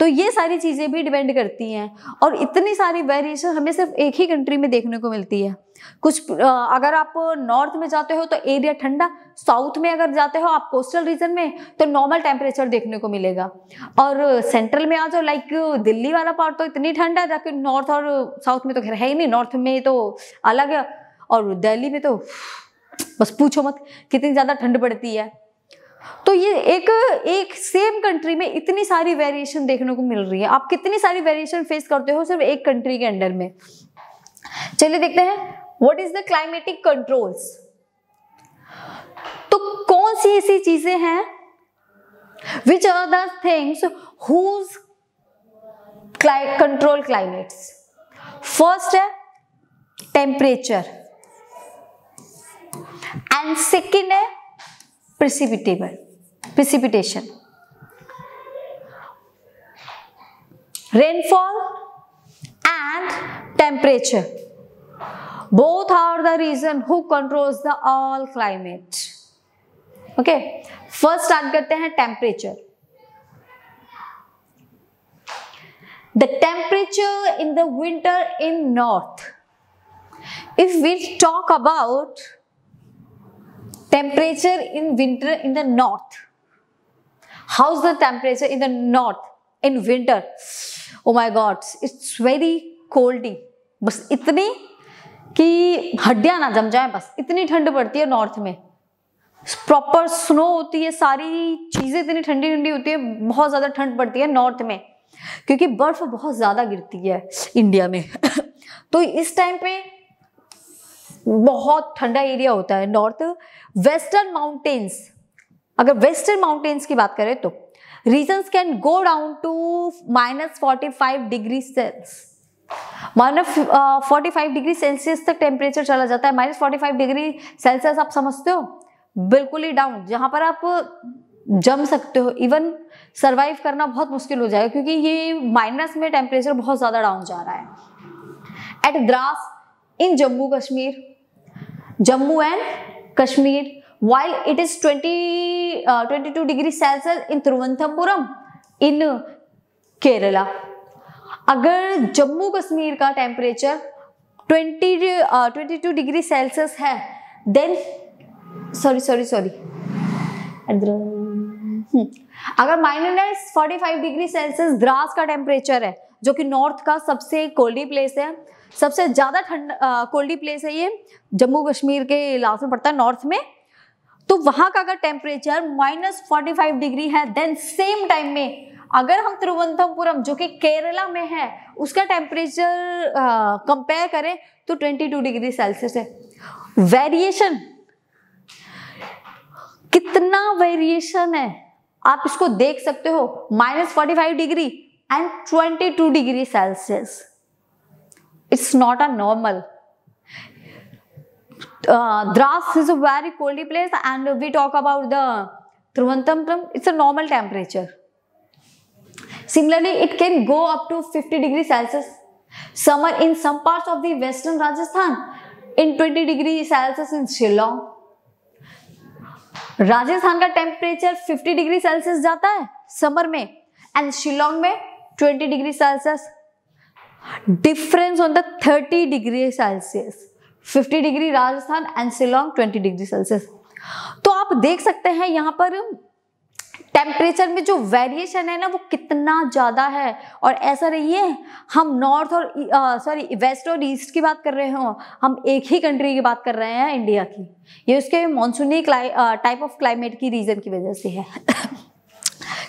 तो ये सारी चीज़ें भी डिपेंड करती हैं और इतनी सारी वेरिएशन हमें सिर्फ एक ही कंट्री में देखने को मिलती है कुछ अगर आप नॉर्थ में जाते हो तो एरिया ठंडा साउथ में अगर जाते हो आप कोस्टल रीजन में तो नॉर्मल टेम्परेचर देखने को मिलेगा और सेंट्रल में आ जाओ लाइक दिल्ली वाला पार्ट तो इतनी ठंड है जाके नॉर्थ और साउथ में तो खैर है ही नहीं नॉर्थ में तो अलग है और दिल्ली में तो बस पूछो मत कितनी ज़्यादा ठंड पड़ती है तो ये एक एक सेम कंट्री में इतनी सारी वेरिएशन देखने को मिल रही है आप कितनी सारी वेरिएशन फेस करते हो सिर्फ एक कंट्री के अंडर में चलिए देखते हैं what is the climatic controls तो कौन सी ऐसी चीजें हैं which are the things whose control climates first है टेम्परेचर एंड सेकेंड है precipitable, precipitation. Rainfall and temperature. Both are the reason who controls the all climate. Okay, first start करते हैं temperature. The temperature in the winter in north. If we talk about temperature in winter in the north how's the temperature in the north in winter oh my god it's very coldy बस इतनी कि हड्डियां ना जम जाए बस इतनी ठंड पड़ती है नॉर्थ में प्रॉपर स्नो होती है सारी चीज़ें इतनी ठंडी ठंडी होती है बहुत ज़्यादा ठंड पड़ती है नॉर्थ में क्योंकि बर्फ़ बहुत ज़्यादा गिरती है इंडिया में [laughs] तो इस टाइम पे बहुत ठंडा एरिया होता है नॉर्थ वेस्टर्न माउंटेन्स अगर वेस्टर्न माउंटेन्स की बात करें तो regions can go down to minus forty five degree Celsius minus forty five degree Celsius तक टेम्परेचर चला जाता है minus forty five degree Celsius आप समझते हो बिल्कुल ही डाउन जहां पर आप जम सकते हो इवन सर्वाइव करना बहुत मुश्किल हो जाएगा क्योंकि ये माइनस में टेम्परेचर बहुत ज़्यादा डाउन जा रहा है at Dras in Jammu Kashmir Jammu and Kashmir while it is twenty uh, 22 degree Celsius in Thiruvananthapuram in Kerala. अगर जम्मू कश्मीर का temperature twenty twenty two degree Celsius है देन सॉरी सॉरी सॉरी अगर minus five degree Celsius Dras का टेम्परेचर है जो कि नॉर्थ का सबसे कोल्डी प्लेस है सबसे ज़्यादा ठंड कोल्डी प्लेस है ये जम्मू कश्मीर के इलाके में पड़ता है नॉर्थ में तो वहाँ का अगर temperature minus forty five degree है देन सेम टाइम में अगर हम तिरुवनंतपुरम जो कि केरला में है उसका टेम्परेचर कंपेयर करें तो ट्वेंटी टू डिग्री सेल्सियस है वेरिएशन कितना वेरिएशन है आप इसको देख सकते हो minus forty five degree and twenty two degree Celsius it's not a normal uh, Dras is a very coldy place and we talk about the Thiruvananthapuram, it's a normal temperature. Similarly, it can go up to 50 degree Celsius. Summer in some parts of the western Rajasthan, in 20 degree Celsius in Shillong. Rajasthan का temperature 50 degree Celsius जाता है summer में and Shillong में 20 degree Celsius difference on the 30 degree Celsius 50 degree Rajasthan and Shillong 20 degree Celsius तो आप देख सकते हैं यहां पर टेम्परेचर में जो वेरिएशन है ना वो कितना ज़्यादा है और ऐसा नहीं है हम नॉर्थ और सॉरी वेस्ट और ईस्ट की बात कर रहे हो हम एक ही कंट्री की बात कर रहे हैं इंडिया की ये उसके मानसूनी टाइप ऑफ क्लाइमेट की रीज़न की वजह से है [coughs]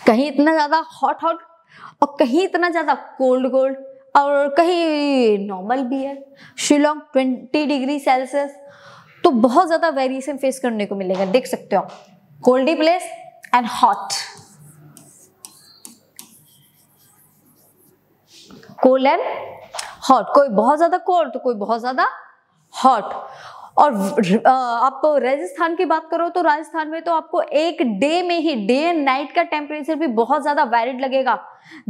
कहीं इतना ज़्यादा हॉट हॉट और कहीं इतना ज़्यादा कोल्ड कोल्ड और कहीं नॉर्मल भी है शिलोंग 20 डिग्री सेल्सियस तो बहुत ज़्यादा वेरिएशन फेस करने को मिलेगा देख सकते हो coldy place and hot cold and hot कोई बहुत ज़्यादा कोल्ड तो कोई बहुत ज़्यादा हॉट और आप राजस्थान की बात करो तो राजस्थान में तो आपको एक डे में ही डे एंड नाइट का टेम्परेचर भी बहुत ज़्यादा वैरिड लगेगा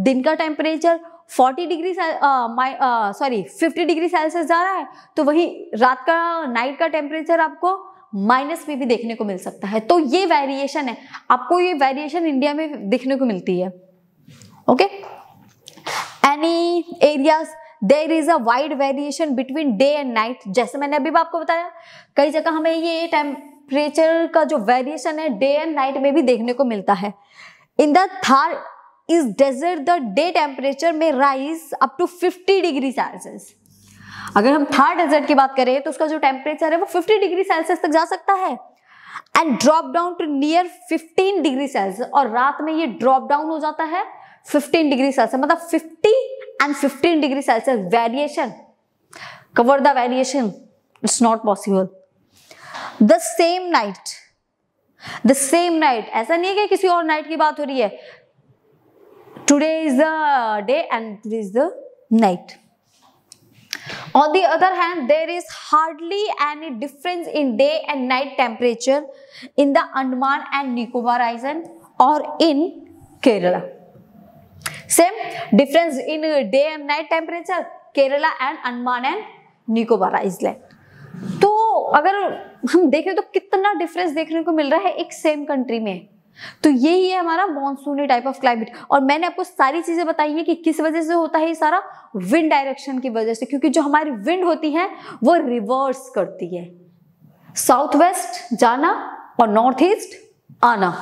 दिन का temperature 40 degree sorry 50 degree Celsius जा रहा है तो वही रात का नाइट का टेम्परेचर आपको माइनस में भी देखने को मिल सकता है तो ये वेरिएशन है आपको ये वेरिएशन इंडिया में देखने को मिलती है okay any areas there is a wide variation between day and night जैसे मैंने अभी भी आपको बताया कई जगह हमें ये टेम्परेचर का जो वेरिएशन है डे एंड नाइट में भी देखने को मिलता है in the Thar is desert the day temperature में rise up to 50 degree Celsius अगर हम थार डेजर्ट की बात करें तो उसका जो टेम्परेचर है वो 50 डिग्री सेल्सियस तक जा सकता है and drop down to near 15 degree Celsius और रात में ये ड्रॉप डाउन हो जाता है 15 डिग्री सेल्सियस मतलब and 15 degree Celsius variation. Cover the variation. It's not possible. The same night. The same night. ऐसा नहीं है कि किसी और night की बात हो रही है. Today is the day and today is the night. On the other hand, there is hardly any difference in day and night temperature in the Andaman and Nicobar Island or in Kerala. same difference in day and night temperature kerala and andaman and Nicobar island तो अगर हम देखें तो कितना difference देखने को मिल रहा है एक सेम कंट्री में तो यही है हमारा मॉनसूनी टाइप ऑफ क्लाइमेट और मैंने आपको सारी चीजें बताई हैं कि किस वजह से होता है ये सारा विंड डायरेक्शन की वजह से क्योंकि जो हमारी विंड होती है वो रिवर्स करती है साउथ वेस्ट जाना और नॉर्थ ईस्ट आना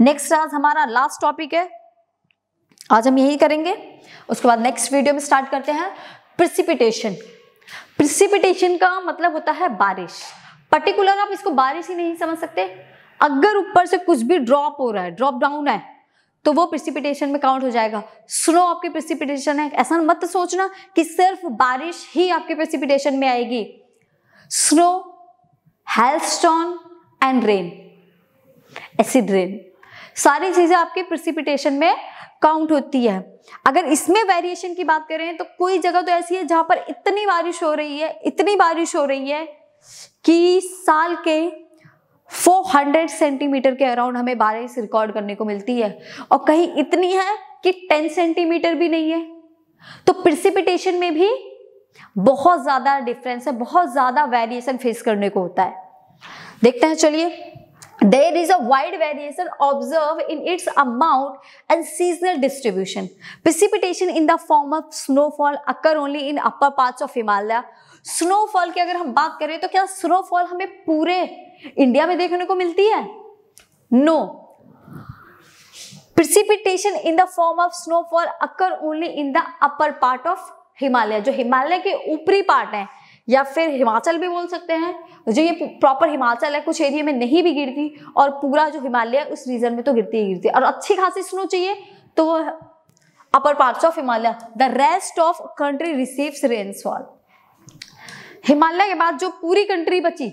नेक्स्ट आज हमारा लास्ट टॉपिक है आज हम यही करेंगे उसके बाद नेक्स्ट वीडियो में स्टार्ट करते हैं प्रिसिपिटेशन प्रिसिपिटेशन का मतलब होता है बारिश पर्टिकुलर आप इसको बारिश ही नहीं समझ सकते अगर ऊपर से कुछ भी ड्रॉप हो रहा है ड्रॉप डाउन है तो वो प्रिसिपिटेशन में काउंट हो जाएगा स्नो आपके प्रिसिपिटेशन है ऐसा मत सोचना कि सिर्फ बारिश ही आपके प्रिसिपिटेशन में आएगी snow hailstone and rain acid rain सारी चीजें आपके प्रिसिपिटेशन में काउंट होती है अगर इसमें वेरिएशन की बात करें तो कोई जगह तो ऐसी है जहां पर इतनी बारिश हो रही है इतनी बारिश हो रही है कि साल के 400 सेंटीमीटर के अराउंड हमें बारिश रिकॉर्ड करने को मिलती है और कहीं इतनी है कि 10 सेंटीमीटर भी नहीं है तो प्रिसिपिटेशन में भी बहुत ज़्यादा डिफरेंस है बहुत ज़्यादा वेरिएशन फेस करने को होता है देखते हैं चलिए there is a wide variation observed in its amount and seasonal distribution. Precipitation in the form of snowfall occur only in upper parts of Himalaya. Snowfall की अगर हम बात करें तो क्या स्नोफॉल हमें पूरे इंडिया में देखने को मिलती है no precipitation in the form of snowfall occur only in the upper part of Himalaya जो हिमालय के ऊपरी पार्ट है या फिर हिमाचल भी बोल सकते हैं जो ये प्रॉपर हिमाचल है कुछ एरिया में नहीं भी गिरती और पूरा जो हिमालय है उस रीजन में तो गिरती ही गिरती है और अच्छी खासी स्नो चाहिए तो upper parts of Himalaya the rest of country receives rainfall Himalaya के बाद जो पूरी कंट्री बची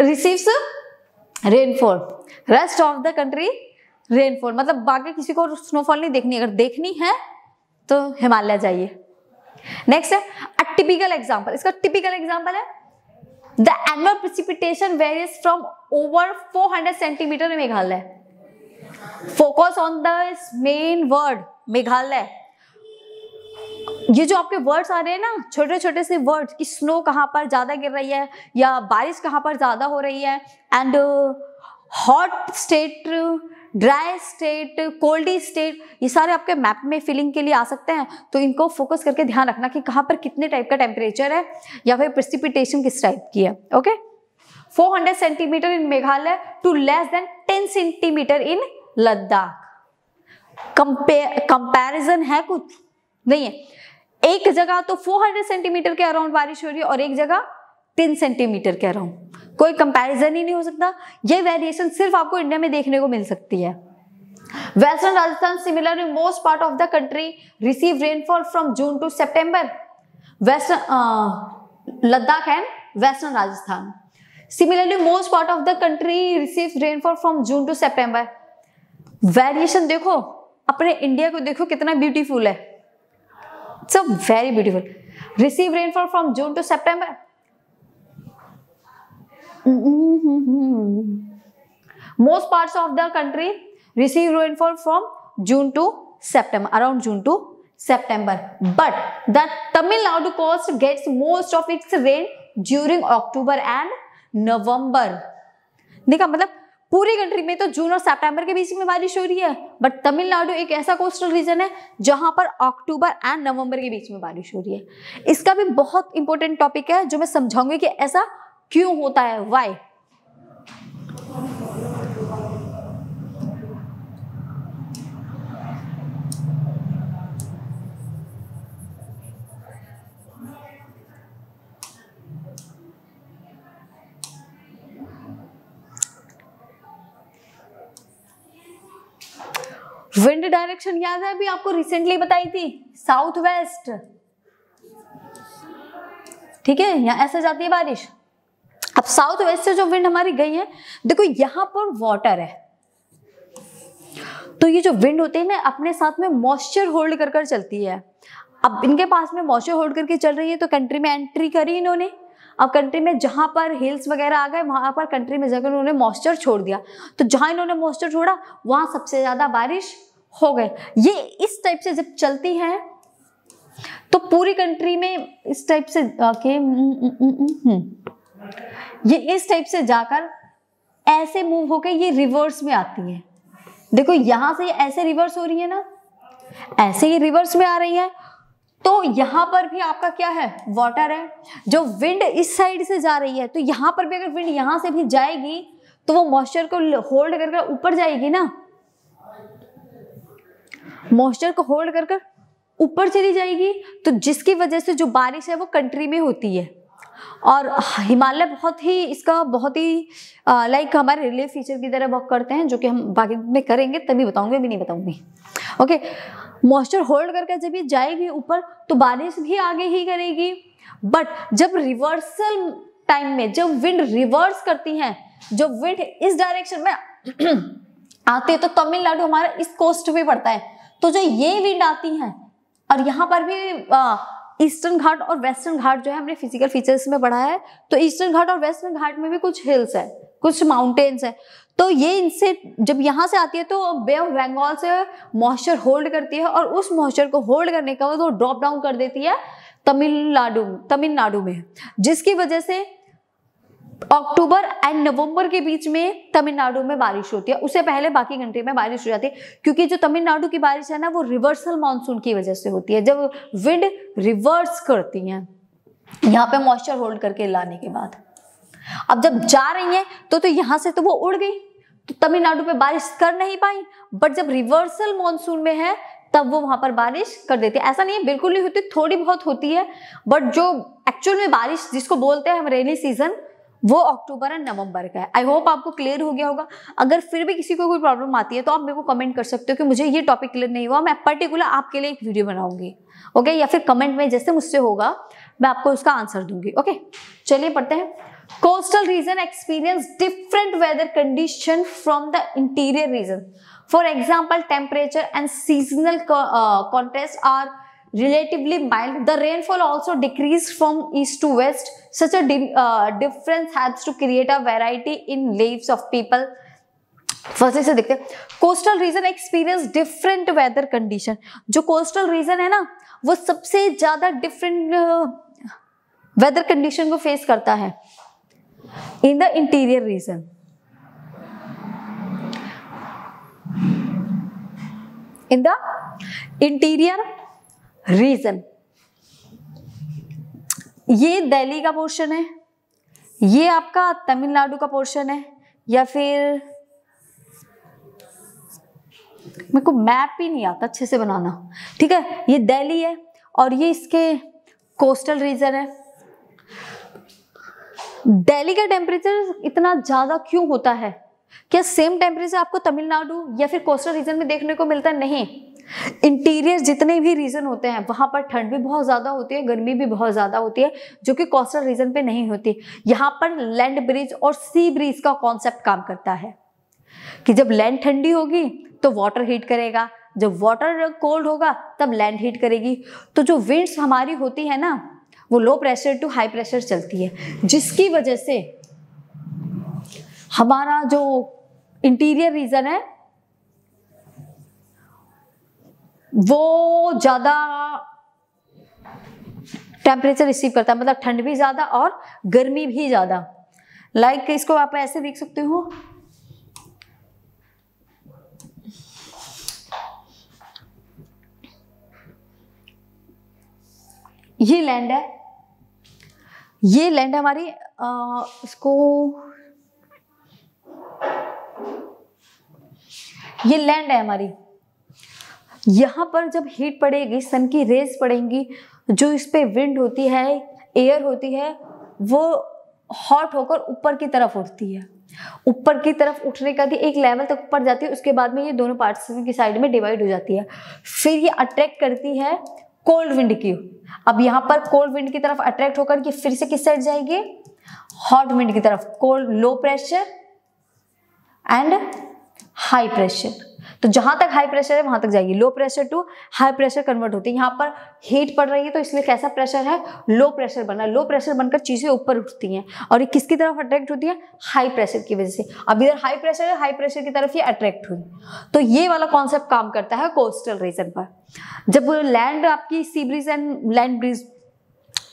receives rainfall rest of the country rainfall मतलब बाकी किसी को स्नोफॉल नहीं देखनी अगर देखनी है तो हिमालय जाइए नेक्स्ट है अ टिपिकल एग्जांपल इसका टिपिकल एग्जाम्पल है the annual precipitation varies from over 400 centimetre in Meghalaya focus on the main word Meghalaya ये जो आपके वर्ड्स आ रहे हैं ना छोटे छोटे से वर्ड कि स्नो कहाँ पर ज़्यादा गिर रही है या बारिश कहाँ पर ज़्यादा हो रही है and hot state dry state coldy state ये सारे आपके मैप में फिलिंग के लिए आ सकते हैं तो इनको फोकस करके ध्यान रखना कि कहाँ पर कितने टाइप का टेम्परेचर है या फिर प्रिसिपिटेशन किस टाइप की है okay four 400 centimetre in Meghalaya to less than 10 centimetre in Ladakh comparison है कुछ नहीं है एक जगह तो 400 सेंटीमीटर के अराउंड बारिश हो रही है और एक जगह तीन सेंटीमीटर कह रहा हूँ कोई कंपैरिजन ही नहीं हो सकता ये वेरिएशन सिर्फ आपको इंडिया में देखने को मिल सकती है western Rajasthan similar in most part of the country receive rainfall from June to September western Ladakh and western Rajasthan similarly most part of the country receive rainfall from June to September variation देखो अपने India को देखो कितना beautiful है it's very beautiful receive rainfall from June to September most parts of the country receive rainfall from June to September, around June to September. But the Tamil Nadu coast gets most of its rain during October and November. देखा मतलब पूरी country में तो जून और सितंबर के बीच में बारिश हो रही है बट तमिलनाडु एक ऐसा कोस्टल रीजन है जहां पर अक्टूबर एंड नवंबर के बीच में बारिश हो रही है इसका भी बहुत इंपॉर्टेंट टॉपिक है जो मैं समझाऊंगी कि ऐसा क्यों होता है वाई विंड डायरेक्शन याद है अभी आपको रिसेंटली बताई थी साउथ वेस्ट ठीक है यहां ऐसे जाती है बारिश अब साउथ वेस्ट से जो विंड हमारी गई है देखो यहां पर वाटर है तो ये जो विंड होते हैं ना अपने साथ में मॉइस्चर होल्ड कर कर चलती है अब इनके पास में मॉइस्चर होल्ड करके चल रही है तो कंट्री में एंट्री करी इन्होंने अब कंट्री में जहां पर हिल्स वगैरह आ गए वहां पर कंट्री में जाकर उन्होंने मॉइस्चर छोड़ दिया तो जहां इन्होंने मॉइस्चर छोड़ा वहां सबसे ज़्यादा बारिश हो गई ये इस टाइप से जब चलती है तो पूरी कंट्री में इस टाइप से ओके okay, हम्म, हम्म, हम्म, ये इस टाइप से जाकर ऐसे मूव होकर ये रिवर्स में आती है देखो यहां से ऐसे रिवर्स हो रही है ना ऐसे ही रिवर्स में आ रही है तो यहां पर भी आपका क्या है वाटर है जो विंड इस साइड से जा रही है तो यहां पर भी अगर विंड यहां से भी जाएगी तो वो मॉइस्चर को होल्ड करके ऊपर जाएगी ना मॉइस्चर को होल्ड करके कर ऊपर चली जाएगी तो जिसकी वजह से जो बारिश है वो कंट्री में होती है और हिमालय बहुत ही इसका बहुत ही लाइक हमारे रिले फीचर की तरह वर्क करते हैं जो कि हम बाकी में करेंगे तभी बताऊंगे भी नहीं बताऊंगी ओके मॉइस्चर होल्ड करके जब ये जाएगी ऊपर तो बारिश भी आगे ही करेगी बट जब रिवर्सल टाइम में जब विंड रिवर्स करती है जब विंड इस डायरेक्शन में [clears throat] आती है तो तमिलनाडु हमारा इस कोस्ट पे पड़ता है तो जो ये विंड आती है और यहाँ पर भी आ, ईस्टर्न घाट और वेस्टर्न घाट जो है हमने फिजिकल फीचर्स में पढ़ा है तो ईस्टर्न घाट और वेस्टर्न घाट में भी कुछ हिल्स है कुछ माउंटेन्स है तो ये इनसे जब यहाँ से आती है तो बे ऑफ बंगाल से मॉइस्चर होल्ड करती है और उस मॉइस्चर को होल्ड करने का वो ड्रॉप डाउन कर देती है तमिलनाडु तमिलनाडु में जिसकी वजह से अक्टूबर एंड नवंबर के बीच में तमिलनाडु में बारिश होती है उससे पहले बाकी कंट्री में बारिश हो जाती है क्योंकि जो तमिलनाडु की बारिश है ना वो रिवर्सल मानसून की वजह से होती है जब विंड रिवर्स करती हैं यहाँ पे मॉइस्चर होल्ड करके लाने के बाद अब जब जा रही हैं तो तो यहां से तो वो उड़ गई तो तमिलनाडु में बारिश कर नहीं पाई बट जब रिवर्सल मानसून में है तब वो वहां पर बारिश कर देती है ऐसा नहीं है बिल्कुल नहीं होती थोड़ी बहुत होती है बट जो एक्चुअल में बारिश जिसको बोलते हैं हम रेनी सीजन वो अक्टूबर और नवंबर का है आई होप आपको क्लियर हो गया होगा अगर फिर भी किसी को कोई प्रॉब्लम आती है तो आप मेरे को कमेंट कर सकते हो कि मुझे ये टॉपिक क्लियर नहीं हुआ मैं पर्टिकुलर आपके लिए एक वीडियो बनाऊंगी ओके या फिर कमेंट में जैसे मुझसे होगा मैं आपको उसका आंसर दूंगी ओके चलिए पढ़ते हैं coastal region experience different weather condition from the interior region for example temperature and seasonal contest are relatively mild. The rainfall also decreased from east to west. Such a di uh, difference helps to create a variety in lives of people. First इसे देखते हैं coastal region experience different weather condition जो coastal region है ना वो सबसे ज्यादा different weather condition को फेस करता है in the interior region in the interior region ये दिल्ली का पोर्शन है ये आपका तमिलनाडु का पोर्शन है या फिर मेरे को मैप ही नहीं आता अच्छे से बनाना ठीक है ये दिल्ली है और ये इसके कोस्टल रीजन है दिल्ली का टेम्परेचर इतना ज़्यादा क्यों होता है क्या सेम टेम्परेचर आपको तमिलनाडु या फिर कोस्टल रीजन में देखने को मिलता है नहीं इंटीरियर जितने भी रीज़न होते हैं वहाँ पर ठंड भी बहुत ज़्यादा होती है गर्मी भी बहुत ज़्यादा होती है जो कि कोस्टल रीजन पे नहीं होती यहाँ पर लैंड ब्रिज और सी ब्रिज का कॉन्सेप्ट काम करता है कि जब लैंड ठंडी होगी तो वाटर हीट करेगा जब वाटर कोल्ड होगा तब लैंड हीट करेगी तो जो विंड्स हमारी होती है ना वो low pressure to high pressure चलती है जिसकी वजह से हमारा जो इंटीरियर रीजन है वो ज़्यादा टेम्परेचर रिसीव करता है मतलब ठंड भी ज़्यादा और गर्मी भी ज़्यादा लाइक like इसको आप ऐसे देख सकते हो ये लैंड है ये लैंड है हमारी आ, इसको ये लैंड है हमारी यहाँ पर जब हीट पड़ेगी सन की रेज पड़ेंगी जो इस पर विंड होती है एयर होती है वो हॉट होकर ऊपर की तरफ उठती है ऊपर की तरफ उठने का भी एक लेवल तक ऊपर जाती है उसके बाद में ये दोनों पार्ट्स की साइड में डिवाइड हो जाती है फिर ये अट्रैक्ट करती है कोल्ड विंड की अब यहाँ पर कोल्ड विंड की तरफ अट्रैक्ट होकर ये फिर से किस साइड जाएगी हॉट विंड की तरफ cold low pressure and high pressure तो जहां तक हाई प्रेशर है वहां तक जाएगी low pressure to high pressure convert होती है यहां पर हीट पड़ रही है तो इसलिए कैसा प्रेशर है लो प्रेशर बना लो प्रेशर बनकर चीज़ें ऊपर उठती हैं और ये किसकी तरफ अट्रैक्ट होती है हाई प्रेशर की वजह से अब इधर हाई प्रेशर है हाई प्रेशर की तरफ ये अट्रैक्ट हुई तो ये वाला कॉन्सेप्ट काम करता है कोस्टल रीजन पर जब लैंड आपकी sea breeze and land breeze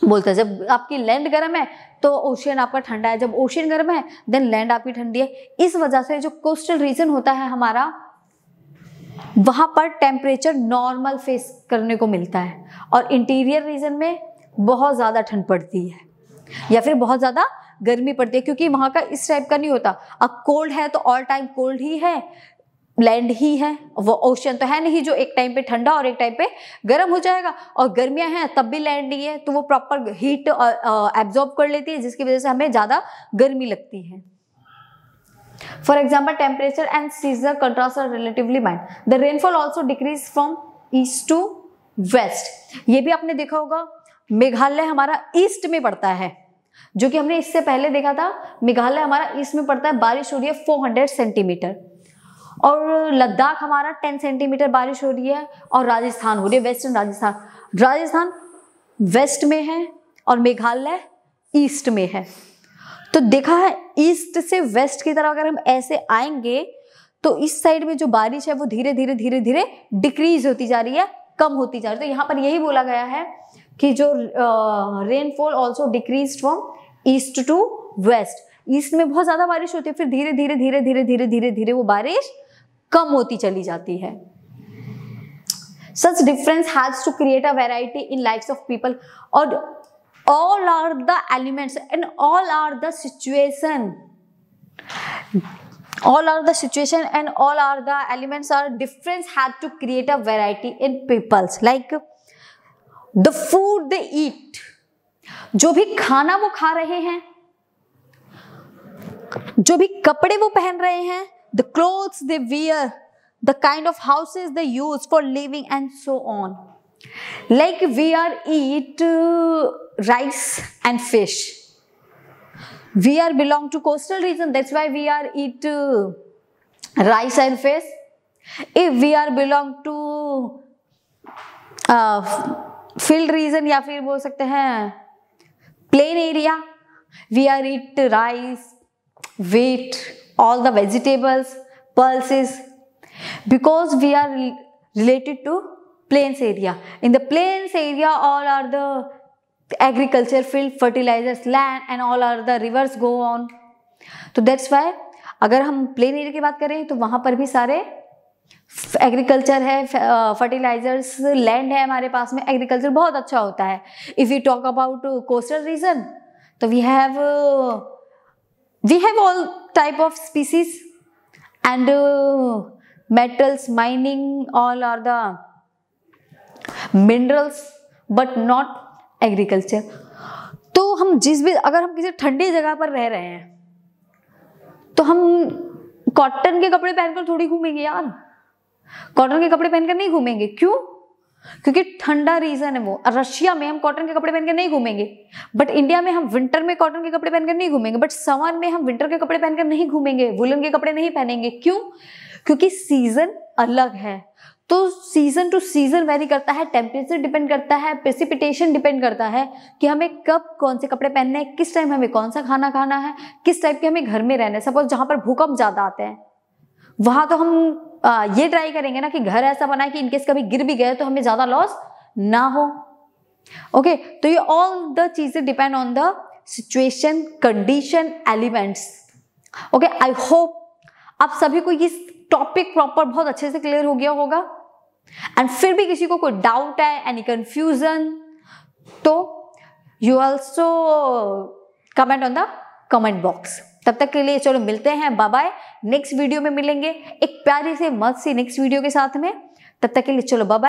बोलता है जब आपकी लैंड गर्म है तो ओशियन आपका ठंडा है जब ओशियन गर्म है देन लैंड आपकी ठंडी है इस वजह से जो कोस्टल रीजन होता है हमारा वहां पर टेम्परेचर नॉर्मल फेस करने को मिलता है और इंटीरियर रीजन में बहुत ज़्यादा ठंड पड़ती है या फिर बहुत ज़्यादा गर्मी पड़ती है क्योंकि वहां का इस टाइप का नहीं होता अब कोल्ड है तो ऑल टाइम कोल्ड ही है लैंड ही है वो ओशन तो है नहीं जो एक टाइम पे ठंडा और एक टाइम पे गर्म हो जाएगा और गर्मियां हैं तब भी लैंड नहीं है तो वो प्रॉपर हीट एब्जॉर्ब कर लेती है जिसकी वजह से हमें ज़्यादा गर्मी लगती है for example temperature and seasonal contrast are relatively mind the rainfall also decrease from east to west ये भी आपने देखा होगा मेघालय हमारा ईस्ट में पड़ता है जो कि हमने इससे पहले देखा था मेघालय हमारा ईस्ट में पड़ता है बारिश हो रही है 400 सेंटीमीटर और लद्दाख हमारा टेन सेंटीमीटर बारिश हो रही है और राजस्थान हो रही है वेस्टर्न राजस्थान राजस्थान वेस्ट में है और मेघालय ईस्ट में है तो देखा है ईस्ट से वेस्ट की तरफ अगर हम ऐसे आएंगे तो इस साइड में जो बारिश है वो धीरे धीरे धीरे धीरे डिक्रीज होती जा रही है कम होती जा रही है तो यहाँ पर यही बोला गया है कि जो rainfall also decrease from east to west east में बहुत ज्यादा बारिश होती है फिर धीरे धीरे धीरे धीरे धीरे धीरे धीरे वो बारिश कम होती चली जाती है such difference has to create a variety in lives of people or all are the elements and all are the situation all are the situation and all are the elements are difference had to create a variety in peoples like the food they eat जो भी खाना वो खा रहे हैं जो भी कपड़े वो पहन रहे हैं the clothes they wear, the kind of houses they use for living and so on. Like we are eat uh, rice and fish. We are belong to coastal region, that's why we are eat uh, rice and fish. If we are belong to uh, field region, या fir बोल सकते hain plain area. We are eat rice wheat. all the vegetables, pulses because we are related to plains area. In the plains area all are the agriculture field, fertilizers, land and all are the rivers go on. so that's why अगर हम plain area की बात करें तो वहाँ पर भी सारे एग्रीकल्चर है फर्टिलाइजर्स लैंड है हमारे पास में एग्रीकल्चर बहुत अच्छा होता है if you talk about coastal region तो we have we have all type of species and uh, metals mining all are the minerals but not agriculture तो हम जिस भी अगर हम किसी ठंडी जगह पर रह रहे हैं तो हम कॉटन के कपड़े पहनकर थोड़ी घूमेंगे यार कॉटन के कपड़े पहनकर नहीं घूमेंगे क्यों क्योंकि ठंडा रीजन है वो रशिया में हम कॉटन के कपड़े पहनकर नहीं घूमेंगे बट इंडिया में हम विंटर में कॉटन के कपड़े पहनकर नहीं घूमेंगे बट समर में हम विंटर के कपड़े पहनकर नहीं घूमेंगे वुलन के कपड़े नहीं पहनेंगे क्यों क्योंकि सीजन अलग है तो सीजन टू सीजन वेरी करता है टेम्परेचर डिपेंड करता है प्रेसिपिटेशन डिपेंड करता है कि हमें कब कौन से कपड़े पहनने हैं किस टाइम हमें कौन सा खाना खाना है किस टाइप के हमें घर में रहना है सपोज जहाँ पर भूकंप ज़्यादा आते हैं वहाँ तो हम ये ट्राई करेंगे ना कि घर ऐसा बनाए कि इनकेस कभी गिर भी गए तो हमें ज़्यादा लॉस ना हो ओके okay, तो ये ऑल द चीज़ें depend on the situation condition elements okay I hope आप सभी को ये टॉपिक प्रॉपर बहुत अच्छे से क्लियर हो गया होगा एंड फिर भी किसी को कोई डाउट है एनी कंफ्यूजन तो you also comment on the comment box तब तक के लिए चलो मिलते हैं बाय नेक्स्ट वीडियो में मिलेंगे एक प्यारी से मस्त सी नेक्स्ट वीडियो के साथ में तब तक के लिए चलो बाय